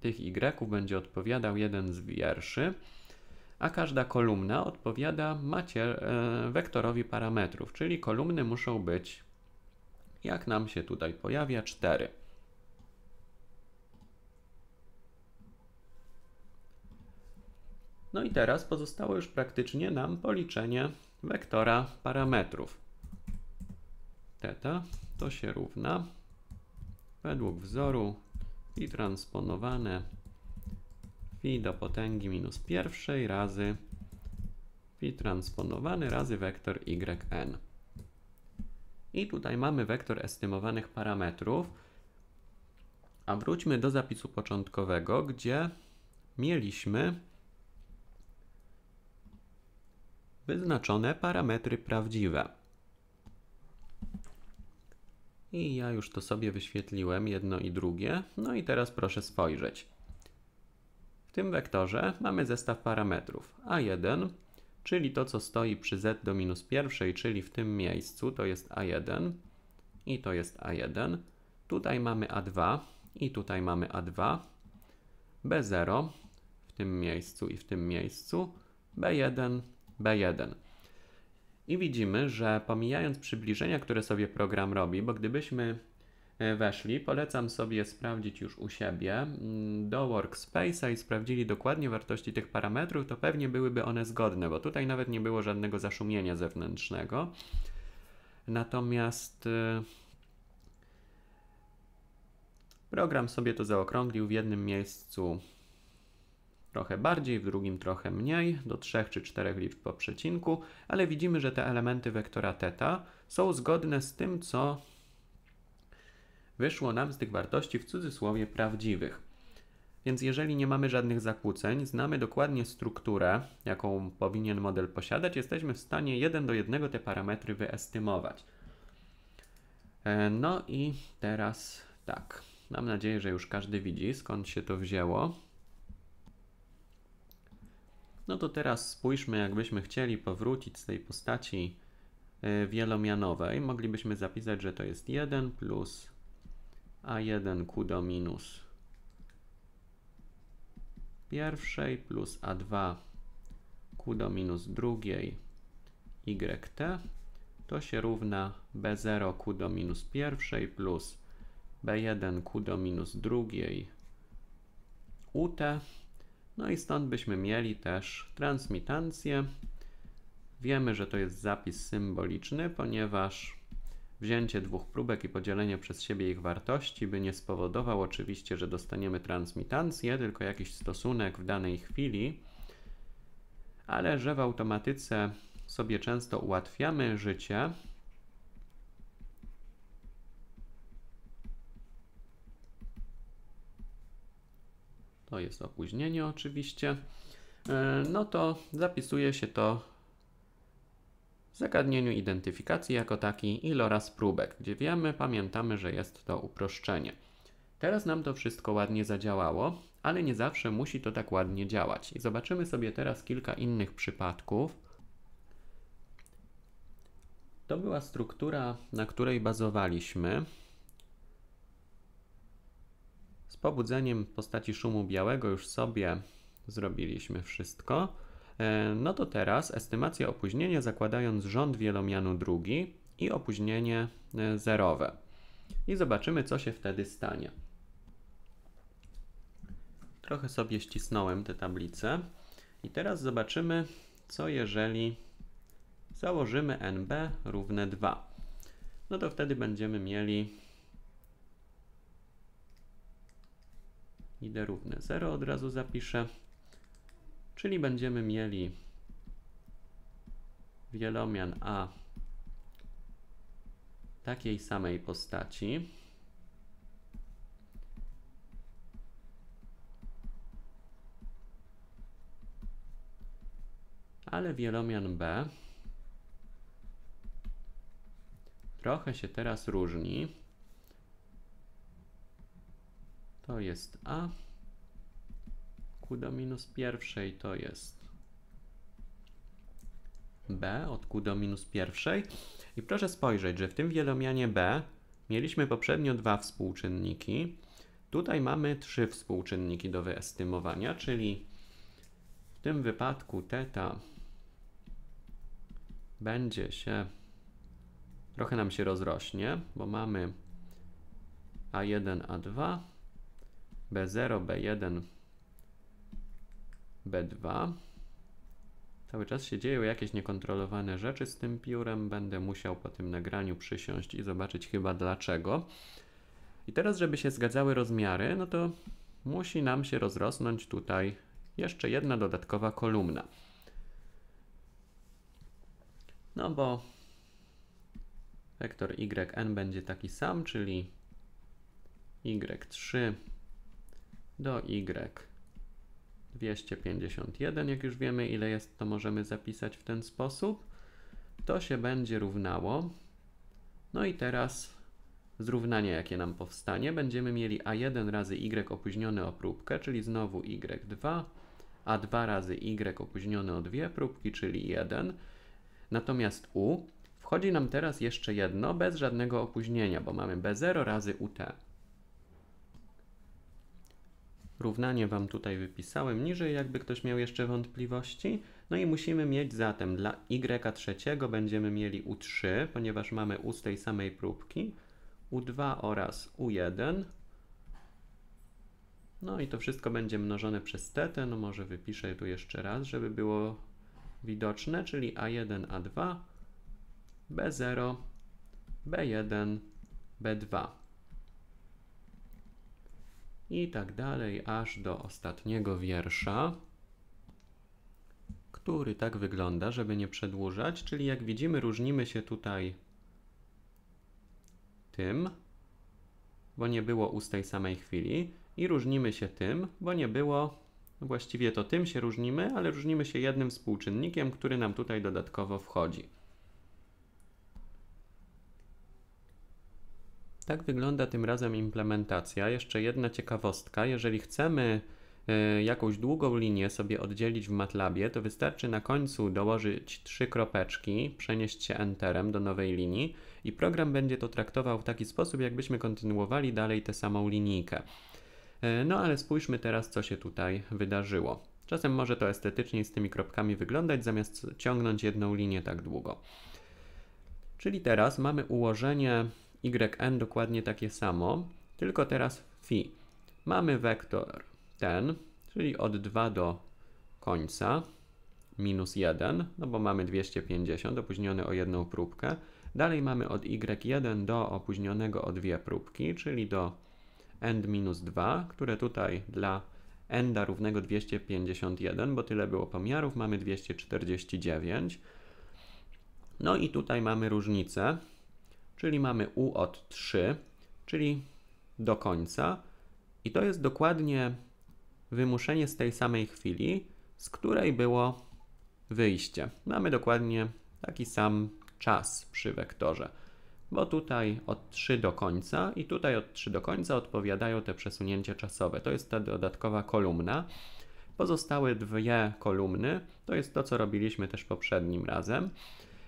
tych y będzie odpowiadał jeden z wierszy, a każda kolumna odpowiada macie, e, wektorowi parametrów, czyli kolumny muszą być jak nam się tutaj pojawia 4. No i teraz pozostało już praktycznie nam policzenie wektora parametrów. Teta to się równa według wzoru phi transponowane phi do potęgi minus pierwszej razy phi transponowany razy wektor yn. I tutaj mamy wektor estymowanych parametrów. A wróćmy do zapisu początkowego, gdzie mieliśmy wyznaczone parametry prawdziwe. I ja już to sobie wyświetliłem, jedno i drugie. No i teraz proszę spojrzeć. W tym wektorze mamy zestaw parametrów a1, czyli to, co stoi przy z do minus pierwszej, czyli w tym miejscu, to jest a1 i to jest a1. Tutaj mamy a2 i tutaj mamy a2. b0 w tym miejscu i w tym miejscu. b1, b1. I widzimy, że pomijając przybliżenia, które sobie program robi, bo gdybyśmy E, weszli. Polecam sobie sprawdzić już u siebie mm, do Workspace'a i sprawdzili dokładnie wartości tych parametrów, to pewnie byłyby one zgodne, bo tutaj nawet nie było żadnego zaszumienia zewnętrznego. Natomiast e, program sobie to zaokrąglił w jednym miejscu trochę bardziej, w drugim trochę mniej, do trzech czy czterech liczb po przecinku, ale widzimy, że te elementy wektora teta są zgodne z tym, co wyszło nam z tych wartości w cudzysłowie prawdziwych. Więc jeżeli nie mamy żadnych zakłóceń, znamy dokładnie strukturę, jaką powinien model posiadać, jesteśmy w stanie jeden do jednego te parametry wyestymować. E, no i teraz tak. Mam nadzieję, że już każdy widzi skąd się to wzięło. No to teraz spójrzmy, jakbyśmy chcieli powrócić z tej postaci e, wielomianowej. Moglibyśmy zapisać, że to jest 1 plus a1q do minus pierwszej plus a2q do minus drugiej yt to się równa b0q do minus pierwszej plus b1q do minus drugiej ut. No i stąd byśmy mieli też transmitancję. Wiemy, że to jest zapis symboliczny, ponieważ Wzięcie dwóch próbek i podzielenie przez siebie ich wartości by nie spowodowało oczywiście, że dostaniemy transmitancję, tylko jakiś stosunek w danej chwili, ale że w automatyce sobie często ułatwiamy życie. To jest opóźnienie oczywiście. E, no to zapisuje się to zagadnieniu identyfikacji jako takiej i oraz próbek, gdzie wiemy, pamiętamy, że jest to uproszczenie. Teraz nam to wszystko ładnie zadziałało, ale nie zawsze musi to tak ładnie działać. I zobaczymy sobie teraz kilka innych przypadków. To była struktura, na której bazowaliśmy. Z pobudzeniem postaci szumu białego już sobie zrobiliśmy wszystko. E, no to teraz estymacja opóźnienia zakładając rząd wielomianu drugi i opóźnienie e, zerowe. I zobaczymy, co się wtedy stanie. Trochę sobie ścisnąłem te tablice. I teraz zobaczymy, co jeżeli założymy NB równe 2. No to wtedy będziemy mieli idę równe 0 od razu zapiszę czyli będziemy mieli wielomian A takiej samej postaci. Ale wielomian B trochę się teraz różni. To jest A q do minus pierwszej to jest b od q do minus pierwszej. I proszę spojrzeć, że w tym wielomianie b mieliśmy poprzednio dwa współczynniki. Tutaj mamy trzy współczynniki do wyestymowania, czyli w tym wypadku θ będzie się, trochę nam się rozrośnie, bo mamy a1, a2, b0, b1, B2. Cały czas się dzieją jakieś niekontrolowane rzeczy z tym piórem. Będę musiał po tym nagraniu przysiąść i zobaczyć chyba dlaczego. I teraz, żeby się zgadzały rozmiary, no to musi nam się rozrosnąć tutaj jeszcze jedna dodatkowa kolumna. No bo wektor yn będzie taki sam, czyli y3 do y 251, jak już wiemy ile jest, to możemy zapisać w ten sposób. To się będzie równało. No i teraz zrównanie, jakie nam powstanie. Będziemy mieli a1 razy y opóźnione o próbkę, czyli znowu y2, a2 razy y opóźnione o dwie próbki, czyli 1. Natomiast u wchodzi nam teraz jeszcze jedno bez żadnego opóźnienia, bo mamy b0 razy ut. Równanie Wam tutaj wypisałem niżej, jakby ktoś miał jeszcze wątpliwości. No i musimy mieć zatem dla y trzeciego będziemy mieli u3, ponieważ mamy u z tej samej próbki, u2 oraz u1. No i to wszystko będzie mnożone przez tetę, no może wypiszę tu jeszcze raz, żeby było widoczne, czyli a1, a2, b0, b1, b2 i tak dalej, aż do ostatniego wiersza, który tak wygląda, żeby nie przedłużać, czyli jak widzimy, różnimy się tutaj tym, bo nie było ust tej samej chwili, i różnimy się tym, bo nie było, właściwie to tym się różnimy, ale różnimy się jednym współczynnikiem, który nam tutaj dodatkowo wchodzi. Tak wygląda tym razem implementacja. Jeszcze jedna ciekawostka. Jeżeli chcemy y, jakąś długą linię sobie oddzielić w MATLABie, to wystarczy na końcu dołożyć trzy kropeczki, przenieść się Enterem do nowej linii i program będzie to traktował w taki sposób, jakbyśmy kontynuowali dalej tę samą linijkę. Y, no ale spójrzmy teraz, co się tutaj wydarzyło. Czasem może to estetycznie z tymi kropkami wyglądać, zamiast ciągnąć jedną linię tak długo. Czyli teraz mamy ułożenie yn dokładnie takie samo, tylko teraz phi. Mamy wektor ten, czyli od 2 do końca, minus 1, no bo mamy 250 opóźniony o jedną próbkę. Dalej mamy od y1 do opóźnionego o dwie próbki, czyli do n minus 2, które tutaj dla da równego 251, bo tyle było pomiarów, mamy 249. No i tutaj mamy różnicę, czyli mamy U od 3, czyli do końca. I to jest dokładnie wymuszenie z tej samej chwili, z której było wyjście. Mamy dokładnie taki sam czas przy wektorze, bo tutaj od 3 do końca i tutaj od 3 do końca odpowiadają te przesunięcia czasowe. To jest ta dodatkowa kolumna. Pozostałe dwie kolumny to jest to, co robiliśmy też poprzednim razem,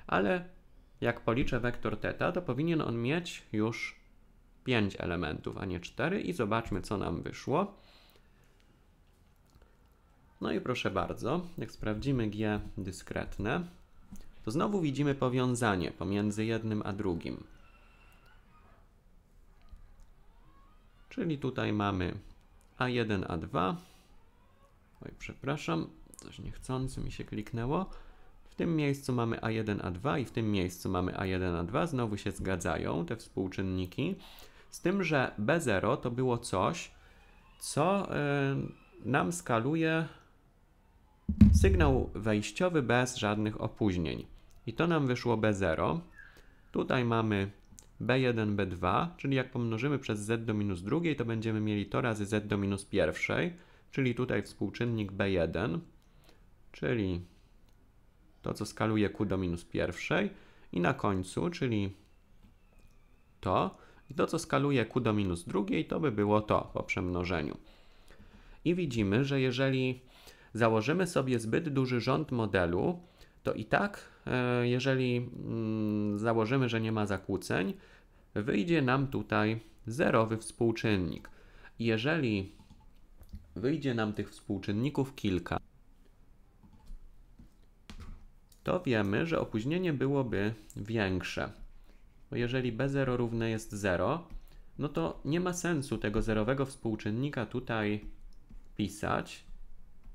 ale jak policzę wektor teta, to powinien on mieć już 5 elementów, a nie 4 i zobaczmy, co nam wyszło. No i proszę bardzo, jak sprawdzimy g dyskretne, to znowu widzimy powiązanie pomiędzy jednym a drugim. Czyli tutaj mamy A1, A2. Oj, przepraszam, coś niechcący mi się kliknęło tym miejscu mamy A1, A2 i w tym miejscu mamy A1, A2. Znowu się zgadzają te współczynniki. Z tym, że B0 to było coś, co y, nam skaluje sygnał wejściowy bez żadnych opóźnień. I to nam wyszło B0. Tutaj mamy B1, B2, czyli jak pomnożymy przez z do minus drugiej, to będziemy mieli to razy z do minus pierwszej, czyli tutaj współczynnik B1, czyli to, co skaluje q do minus pierwszej i na końcu, czyli to i to, co skaluje q do minus drugiej, to by było to po przemnożeniu. I widzimy, że jeżeli założymy sobie zbyt duży rząd modelu, to i tak, e, jeżeli mm, założymy, że nie ma zakłóceń, wyjdzie nam tutaj zerowy współczynnik. Jeżeli wyjdzie nam tych współczynników kilka, to wiemy, że opóźnienie byłoby większe. Bo jeżeli B0 równe jest 0, no to nie ma sensu tego zerowego współczynnika tutaj pisać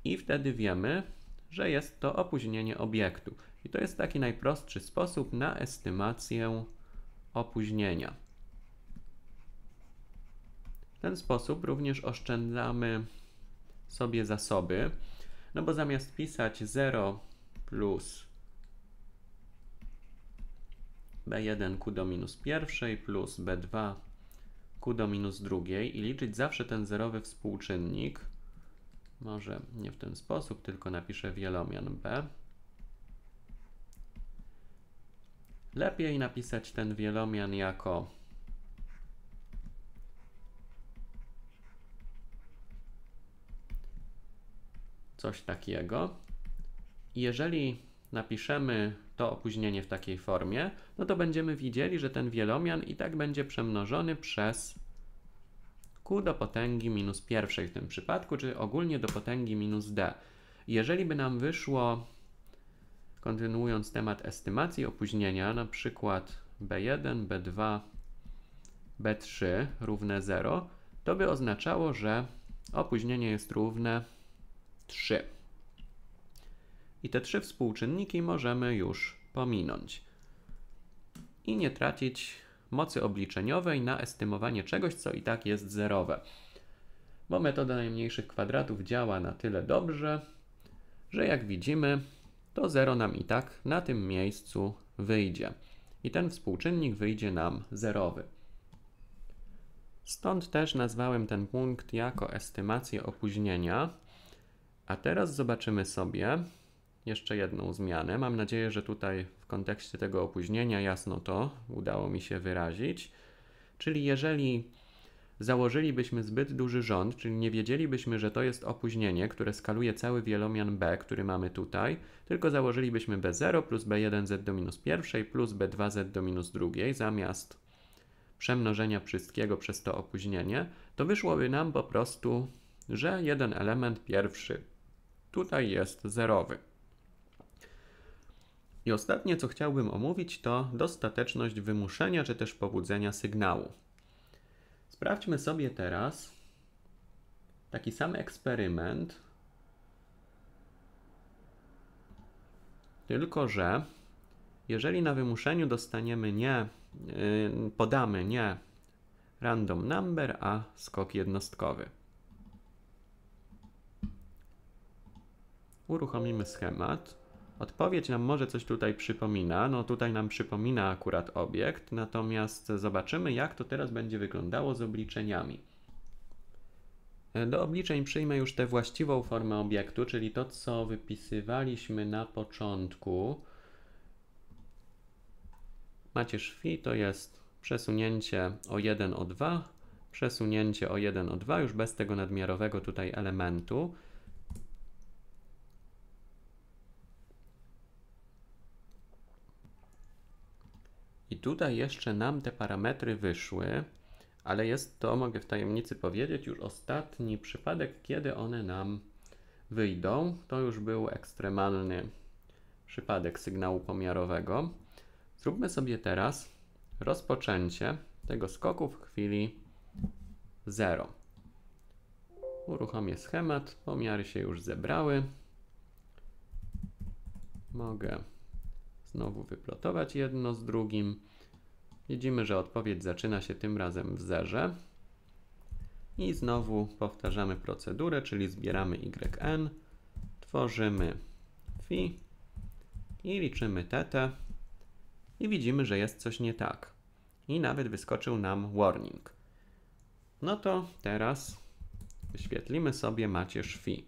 i wtedy wiemy, że jest to opóźnienie obiektu. I to jest taki najprostszy sposób na estymację opóźnienia. W ten sposób również oszczędzamy sobie zasoby, no bo zamiast pisać 0 plus b1q do minus pierwszej plus b2q do minus drugiej i liczyć zawsze ten zerowy współczynnik. Może nie w ten sposób, tylko napiszę wielomian b. Lepiej napisać ten wielomian jako coś takiego. Jeżeli napiszemy to opóźnienie w takiej formie, no to będziemy widzieli, że ten wielomian i tak będzie przemnożony przez q do potęgi minus pierwszej w tym przypadku, czy ogólnie do potęgi minus d. Jeżeli by nam wyszło, kontynuując temat estymacji opóźnienia, na przykład b1, b2, b3 równe 0, to by oznaczało, że opóźnienie jest równe 3. I te trzy współczynniki możemy już pominąć. I nie tracić mocy obliczeniowej na estymowanie czegoś, co i tak jest zerowe. Bo metoda najmniejszych kwadratów działa na tyle dobrze, że jak widzimy, to 0 nam i tak na tym miejscu wyjdzie. I ten współczynnik wyjdzie nam zerowy. Stąd też nazwałem ten punkt jako estymację opóźnienia. A teraz zobaczymy sobie, jeszcze jedną zmianę. Mam nadzieję, że tutaj w kontekście tego opóźnienia jasno to udało mi się wyrazić. Czyli jeżeli założylibyśmy zbyt duży rząd, czyli nie wiedzielibyśmy, że to jest opóźnienie, które skaluje cały wielomian B, który mamy tutaj, tylko założylibyśmy B0 plus B1z do minus pierwszej plus B2z do minus drugiej zamiast przemnożenia wszystkiego przez to opóźnienie, to wyszłoby nam po prostu, że jeden element pierwszy tutaj jest zerowy. I ostatnie, co chciałbym omówić, to dostateczność wymuszenia czy też pobudzenia sygnału. Sprawdźmy sobie teraz taki sam eksperyment, tylko że jeżeli na wymuszeniu dostaniemy nie, yy, podamy nie random number, a skok jednostkowy. Uruchomimy schemat. Odpowiedź nam może coś tutaj przypomina, no tutaj nam przypomina akurat obiekt, natomiast zobaczymy jak to teraz będzie wyglądało z obliczeniami. E, do obliczeń przyjmę już tę właściwą formę obiektu, czyli to co wypisywaliśmy na początku. Macie φ to jest przesunięcie o 1 o 2, przesunięcie o 1 o 2 już bez tego nadmiarowego tutaj elementu. tutaj jeszcze nam te parametry wyszły, ale jest to, mogę w tajemnicy powiedzieć, już ostatni przypadek, kiedy one nam wyjdą. To już był ekstremalny przypadek sygnału pomiarowego. Zróbmy sobie teraz rozpoczęcie tego skoku w chwili 0. Uruchomię schemat, pomiary się już zebrały. Mogę znowu wyplotować jedno z drugim. Widzimy, że odpowiedź zaczyna się tym razem w zerze. I znowu powtarzamy procedurę, czyli zbieramy yn, tworzymy fi i liczymy tt. I widzimy, że jest coś nie tak. I nawet wyskoczył nam warning. No to teraz wyświetlimy sobie macierz fi.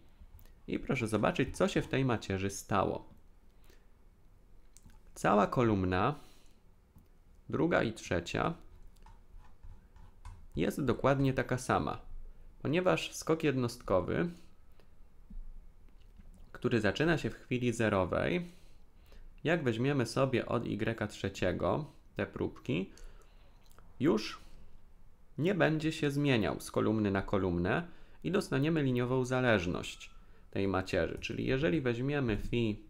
I proszę zobaczyć, co się w tej macierzy stało. Cała kolumna, druga i trzecia, jest dokładnie taka sama, ponieważ skok jednostkowy, który zaczyna się w chwili zerowej, jak weźmiemy sobie od y trzeciego te próbki, już nie będzie się zmieniał z kolumny na kolumnę i dostaniemy liniową zależność tej macierzy. Czyli jeżeli weźmiemy phi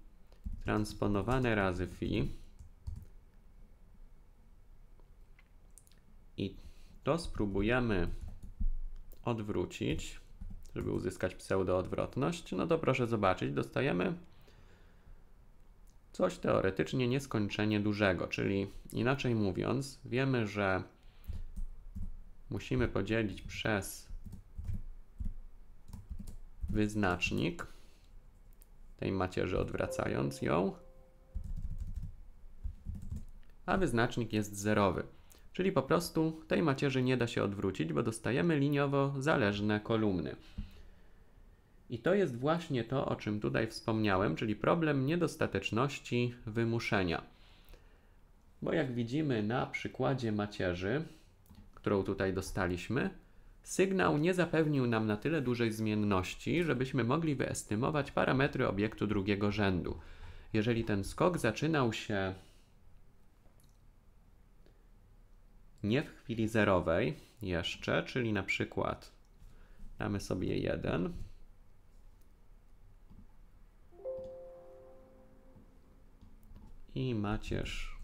transponowane razy phi. I to spróbujemy odwrócić, żeby uzyskać pseudoodwrotność. No to proszę zobaczyć, dostajemy coś teoretycznie nieskończenie dużego, czyli inaczej mówiąc, wiemy, że musimy podzielić przez wyznacznik tej macierzy odwracając ją, a wyznacznik jest zerowy. Czyli po prostu tej macierzy nie da się odwrócić, bo dostajemy liniowo zależne kolumny. I to jest właśnie to, o czym tutaj wspomniałem, czyli problem niedostateczności wymuszenia. Bo jak widzimy na przykładzie macierzy, którą tutaj dostaliśmy, Sygnał nie zapewnił nam na tyle dużej zmienności, żebyśmy mogli wyestymować parametry obiektu drugiego rzędu. Jeżeli ten skok zaczynał się nie w chwili zerowej jeszcze, czyli na przykład damy sobie 1, i macierz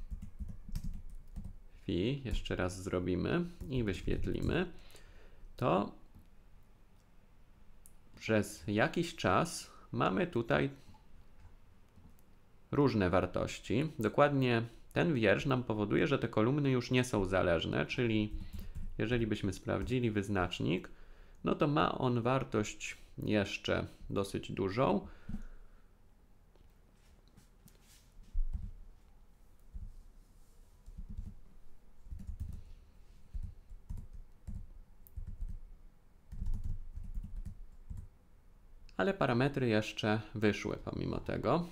fi, jeszcze raz zrobimy i wyświetlimy to przez jakiś czas mamy tutaj różne wartości. Dokładnie ten wiersz nam powoduje, że te kolumny już nie są zależne, czyli jeżeli byśmy sprawdzili wyznacznik, no to ma on wartość jeszcze dosyć dużą, ale parametry jeszcze wyszły pomimo tego.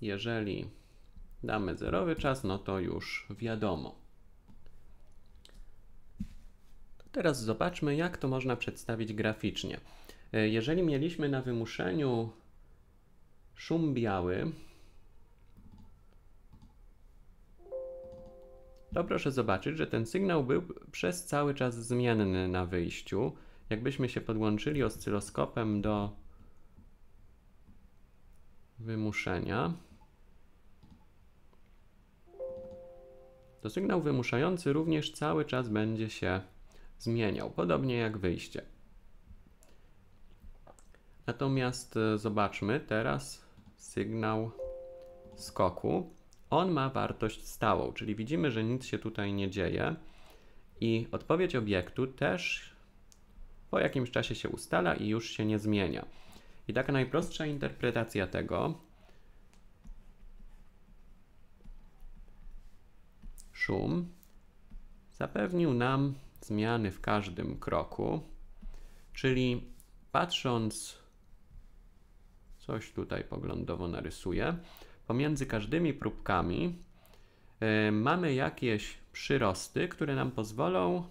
Jeżeli damy zerowy czas, no to już wiadomo. teraz zobaczmy, jak to można przedstawić graficznie. E, jeżeli mieliśmy na wymuszeniu szum biały, to proszę zobaczyć, że ten sygnał był przez cały czas zmienny na wyjściu. Jakbyśmy się podłączyli oscyloskopem do wymuszenia, to sygnał wymuszający również cały czas będzie się zmieniał, podobnie jak wyjście. Natomiast e, zobaczmy teraz sygnał skoku on ma wartość stałą, czyli widzimy, że nic się tutaj nie dzieje i odpowiedź obiektu też po jakimś czasie się ustala i już się nie zmienia. I taka najprostsza interpretacja tego szum zapewnił nam zmiany w każdym kroku, czyli patrząc, coś tutaj poglądowo narysuję, pomiędzy każdymi próbkami e, mamy jakieś przyrosty, które nam pozwolą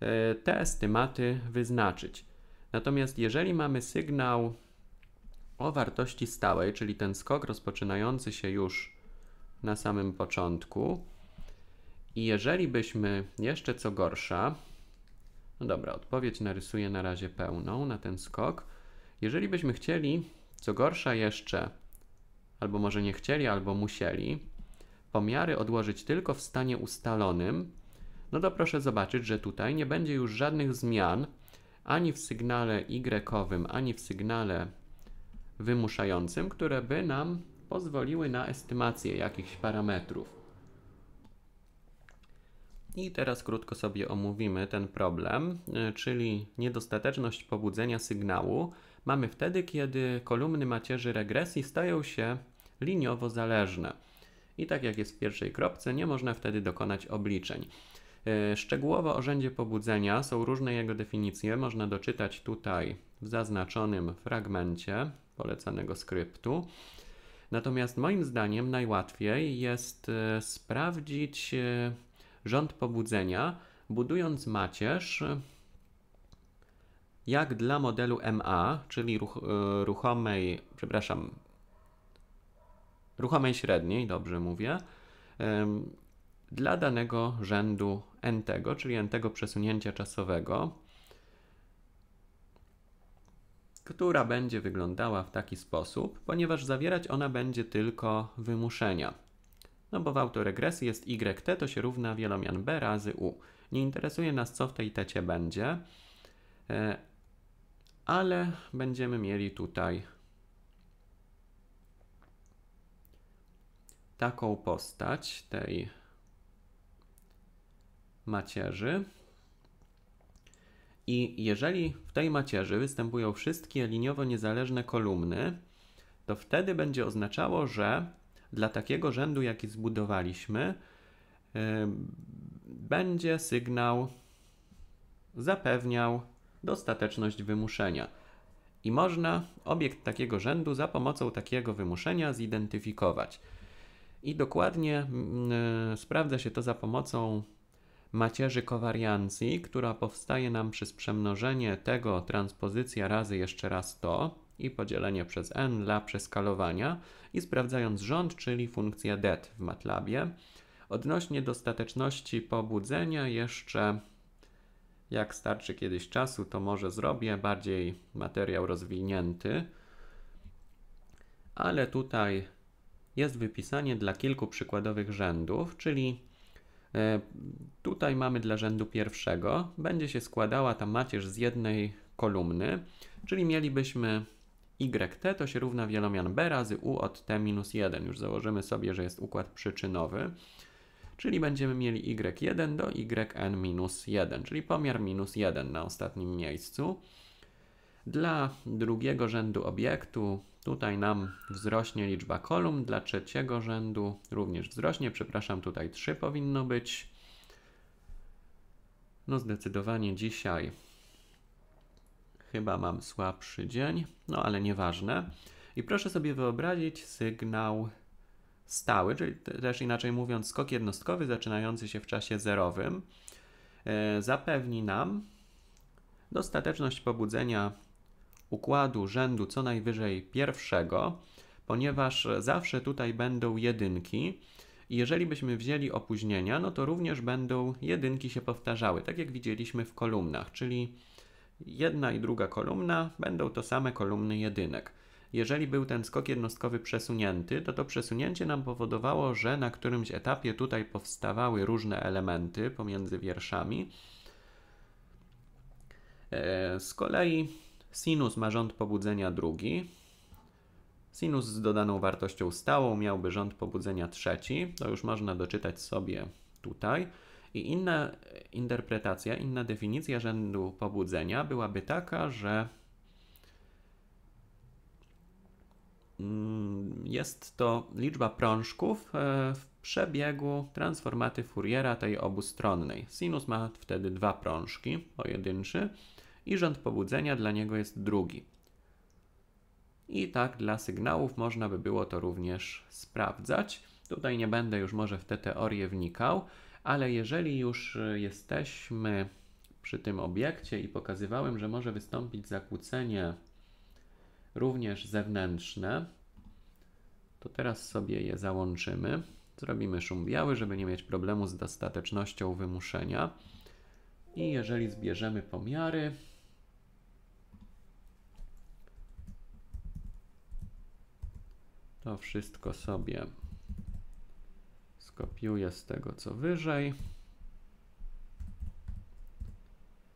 e, te estymaty wyznaczyć. Natomiast jeżeli mamy sygnał o wartości stałej, czyli ten skok rozpoczynający się już na samym początku, i jeżeli byśmy jeszcze co gorsza, no dobra, odpowiedź narysuję na razie pełną na ten skok. Jeżeli byśmy chcieli co gorsza jeszcze albo może nie chcieli, albo musieli, pomiary odłożyć tylko w stanie ustalonym, no to proszę zobaczyć, że tutaj nie będzie już żadnych zmian ani w sygnale y ani w sygnale wymuszającym, które by nam pozwoliły na estymację jakichś parametrów. I teraz krótko sobie omówimy ten problem, y, czyli niedostateczność pobudzenia sygnału mamy wtedy, kiedy kolumny macierzy regresji stają się liniowo zależne. I tak jak jest w pierwszej kropce, nie można wtedy dokonać obliczeń. E, szczegółowo rzędzie pobudzenia są różne jego definicje. Można doczytać tutaj w zaznaczonym fragmencie polecanego skryptu. Natomiast moim zdaniem najłatwiej jest e, sprawdzić e, rząd pobudzenia, budując macierz jak dla modelu MA, czyli ruch, ruchomej, przepraszam, ruchomej średniej, dobrze mówię, dla danego rzędu n, tego, czyli n przesunięcia czasowego, która będzie wyglądała w taki sposób, ponieważ zawierać ona będzie tylko wymuszenia. No bo w autoregresji jest yt, to się równa wielomian b razy u. Nie interesuje nas, co w tej tecie będzie, e, ale będziemy mieli tutaj taką postać tej macierzy. I jeżeli w tej macierzy występują wszystkie liniowo niezależne kolumny, to wtedy będzie oznaczało, że dla takiego rzędu, jaki zbudowaliśmy, y, będzie sygnał zapewniał dostateczność wymuszenia. I można obiekt takiego rzędu za pomocą takiego wymuszenia zidentyfikować. I dokładnie mm, e, sprawdza się to za pomocą macierzy kowariancji, która powstaje nam przez przemnożenie tego transpozycja razy jeszcze raz to i podzielenie przez n dla przeskalowania i sprawdzając rząd, czyli funkcję det w MATLABie. Odnośnie dostateczności pobudzenia jeszcze jak starczy kiedyś czasu, to może zrobię bardziej materiał rozwinięty. Ale tutaj jest wypisanie dla kilku przykładowych rzędów, czyli e, tutaj mamy dla rzędu pierwszego, będzie się składała ta macierz z jednej kolumny, czyli mielibyśmy YT to się równa wielomian B razy U od T minus 1. Już założymy sobie, że jest układ przyczynowy. Czyli będziemy mieli Y1 do YN minus 1, czyli pomiar minus 1 na ostatnim miejscu. Dla drugiego rzędu obiektu tutaj nam wzrośnie liczba kolumn, dla trzeciego rzędu również wzrośnie, przepraszam, tutaj 3 powinno być. No zdecydowanie dzisiaj chyba mam słabszy dzień, no ale nieważne. I proszę sobie wyobrazić sygnał stały, czyli też inaczej mówiąc skok jednostkowy zaczynający się w czasie zerowym. E, zapewni nam dostateczność pobudzenia układu rzędu co najwyżej pierwszego, ponieważ zawsze tutaj będą jedynki. I jeżeli byśmy wzięli opóźnienia, no to również będą jedynki się powtarzały, tak jak widzieliśmy w kolumnach, czyli jedna i druga kolumna będą to same kolumny jedynek. Jeżeli był ten skok jednostkowy przesunięty, to to przesunięcie nam powodowało, że na którymś etapie tutaj powstawały różne elementy pomiędzy wierszami. E, z kolei Sinus ma rząd pobudzenia drugi. Sinus z dodaną wartością stałą miałby rząd pobudzenia trzeci. To już można doczytać sobie tutaj. I inna interpretacja, inna definicja rzędu pobudzenia byłaby taka, że mm, jest to liczba prążków e, w przebiegu transformaty Fouriera tej obustronnej. Sinus ma wtedy dwa prążki, pojedynczy i rząd pobudzenia dla niego jest drugi. I tak dla sygnałów można by było to również sprawdzać. Tutaj nie będę już może w te teorie wnikał, ale jeżeli już jesteśmy przy tym obiekcie i pokazywałem, że może wystąpić zakłócenie również zewnętrzne, to teraz sobie je załączymy. Zrobimy szum biały, żeby nie mieć problemu z dostatecznością wymuszenia. I jeżeli zbierzemy pomiary, To wszystko sobie skopiuję z tego co wyżej.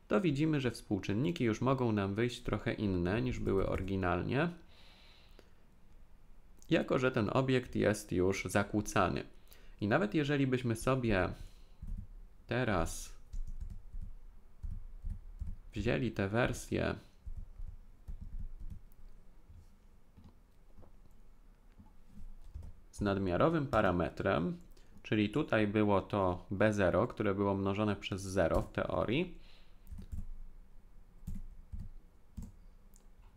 To widzimy, że współczynniki już mogą nam wyjść trochę inne niż były oryginalnie, jako że ten obiekt jest już zakłócany. I nawet jeżeli byśmy sobie teraz wzięli tę wersję nadmiarowym parametrem, czyli tutaj było to B0, które było mnożone przez 0 w teorii,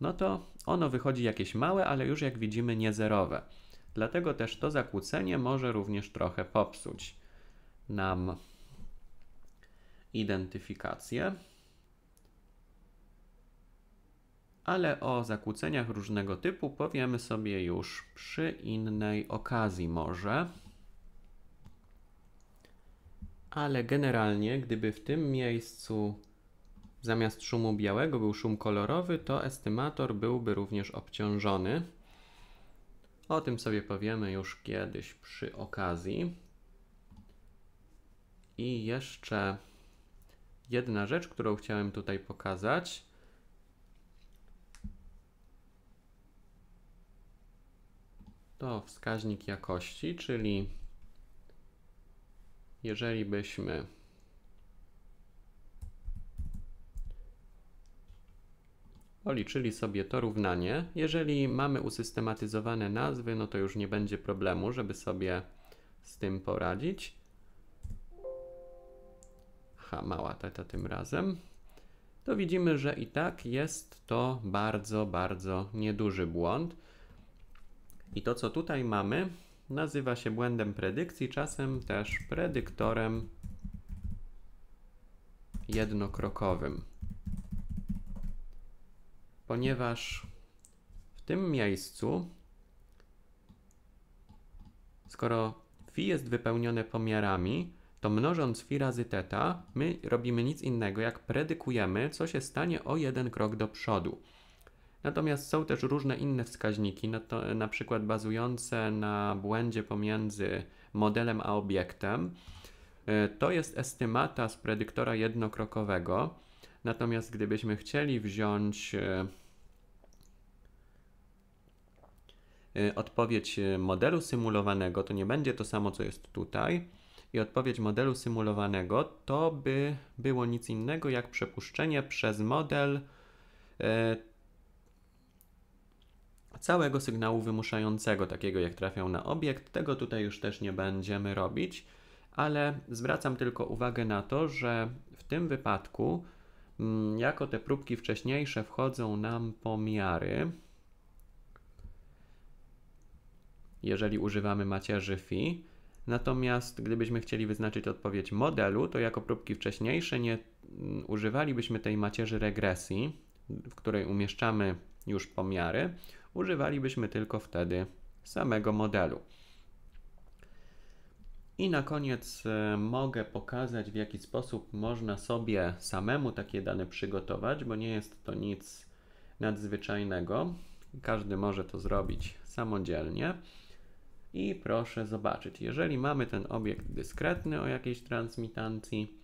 no to ono wychodzi jakieś małe, ale już jak widzimy niezerowe. Dlatego też to zakłócenie może również trochę popsuć nam identyfikację. ale o zakłóceniach różnego typu powiemy sobie już przy innej okazji może. Ale generalnie, gdyby w tym miejscu zamiast szumu białego był szum kolorowy, to estymator byłby również obciążony. O tym sobie powiemy już kiedyś przy okazji. I jeszcze jedna rzecz, którą chciałem tutaj pokazać – to wskaźnik jakości, czyli jeżeli byśmy policzyli sobie to równanie, jeżeli mamy usystematyzowane nazwy, no to już nie będzie problemu, żeby sobie z tym poradzić. Aha, mała teta tym razem. To widzimy, że i tak jest to bardzo, bardzo nieduży błąd. I to, co tutaj mamy, nazywa się błędem predykcji, czasem też predyktorem jednokrokowym. Ponieważ w tym miejscu, skoro phi jest wypełnione pomiarami, to mnożąc phi razy teta, my robimy nic innego, jak predykujemy, co się stanie o jeden krok do przodu. Natomiast są też różne inne wskaźniki, na, no to, na przykład bazujące na błędzie pomiędzy modelem a obiektem. E, to jest estymata z predyktora jednokrokowego. Natomiast gdybyśmy chcieli wziąć e, e, odpowiedź modelu symulowanego, to nie będzie to samo, co jest tutaj. I odpowiedź modelu symulowanego to by było nic innego jak przepuszczenie przez model Całego sygnału wymuszającego, takiego jak trafią na obiekt, tego tutaj już też nie będziemy robić, ale zwracam tylko uwagę na to, że w tym wypadku, mm, jako te próbki wcześniejsze wchodzą nam pomiary, jeżeli używamy macierzy fi, Natomiast gdybyśmy chcieli wyznaczyć odpowiedź modelu, to jako próbki wcześniejsze nie mm, używalibyśmy tej macierzy regresji, w której umieszczamy już pomiary używalibyśmy tylko wtedy samego modelu. I na koniec e, mogę pokazać, w jaki sposób można sobie samemu takie dane przygotować, bo nie jest to nic nadzwyczajnego. Każdy może to zrobić samodzielnie. I proszę zobaczyć, jeżeli mamy ten obiekt dyskretny o jakiejś transmitancji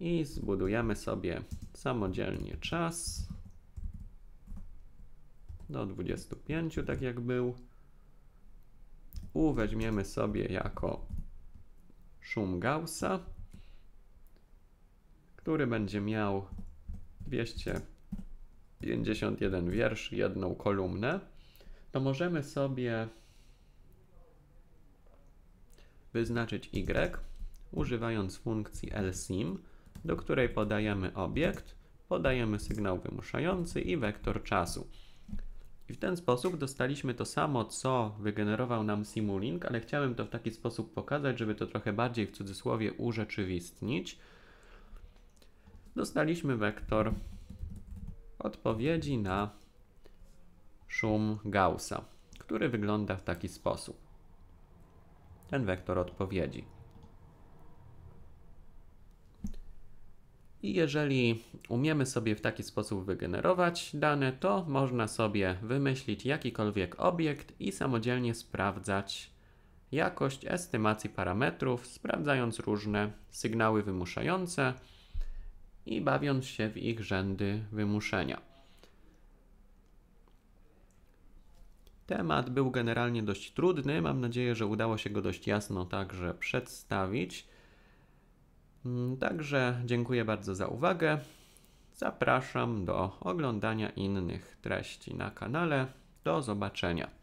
i zbudujemy sobie samodzielnie czas, do 25, tak jak był. U weźmiemy sobie jako szum Gaussa, który będzie miał 251 wiersz, jedną kolumnę. To możemy sobie wyznaczyć y używając funkcji lsim, do której podajemy obiekt, podajemy sygnał wymuszający i wektor czasu. I w ten sposób dostaliśmy to samo, co wygenerował nam Simulink, ale chciałem to w taki sposób pokazać, żeby to trochę bardziej w cudzysłowie urzeczywistnić. Dostaliśmy wektor odpowiedzi na szum Gaussa, który wygląda w taki sposób. Ten wektor odpowiedzi. I jeżeli umiemy sobie w taki sposób wygenerować dane, to można sobie wymyślić jakikolwiek obiekt i samodzielnie sprawdzać jakość estymacji parametrów, sprawdzając różne sygnały wymuszające i bawiąc się w ich rzędy wymuszenia. Temat był generalnie dość trudny. Mam nadzieję, że udało się go dość jasno także przedstawić. Mm, także dziękuję bardzo za uwagę. Zapraszam do oglądania innych treści na kanale. Do zobaczenia.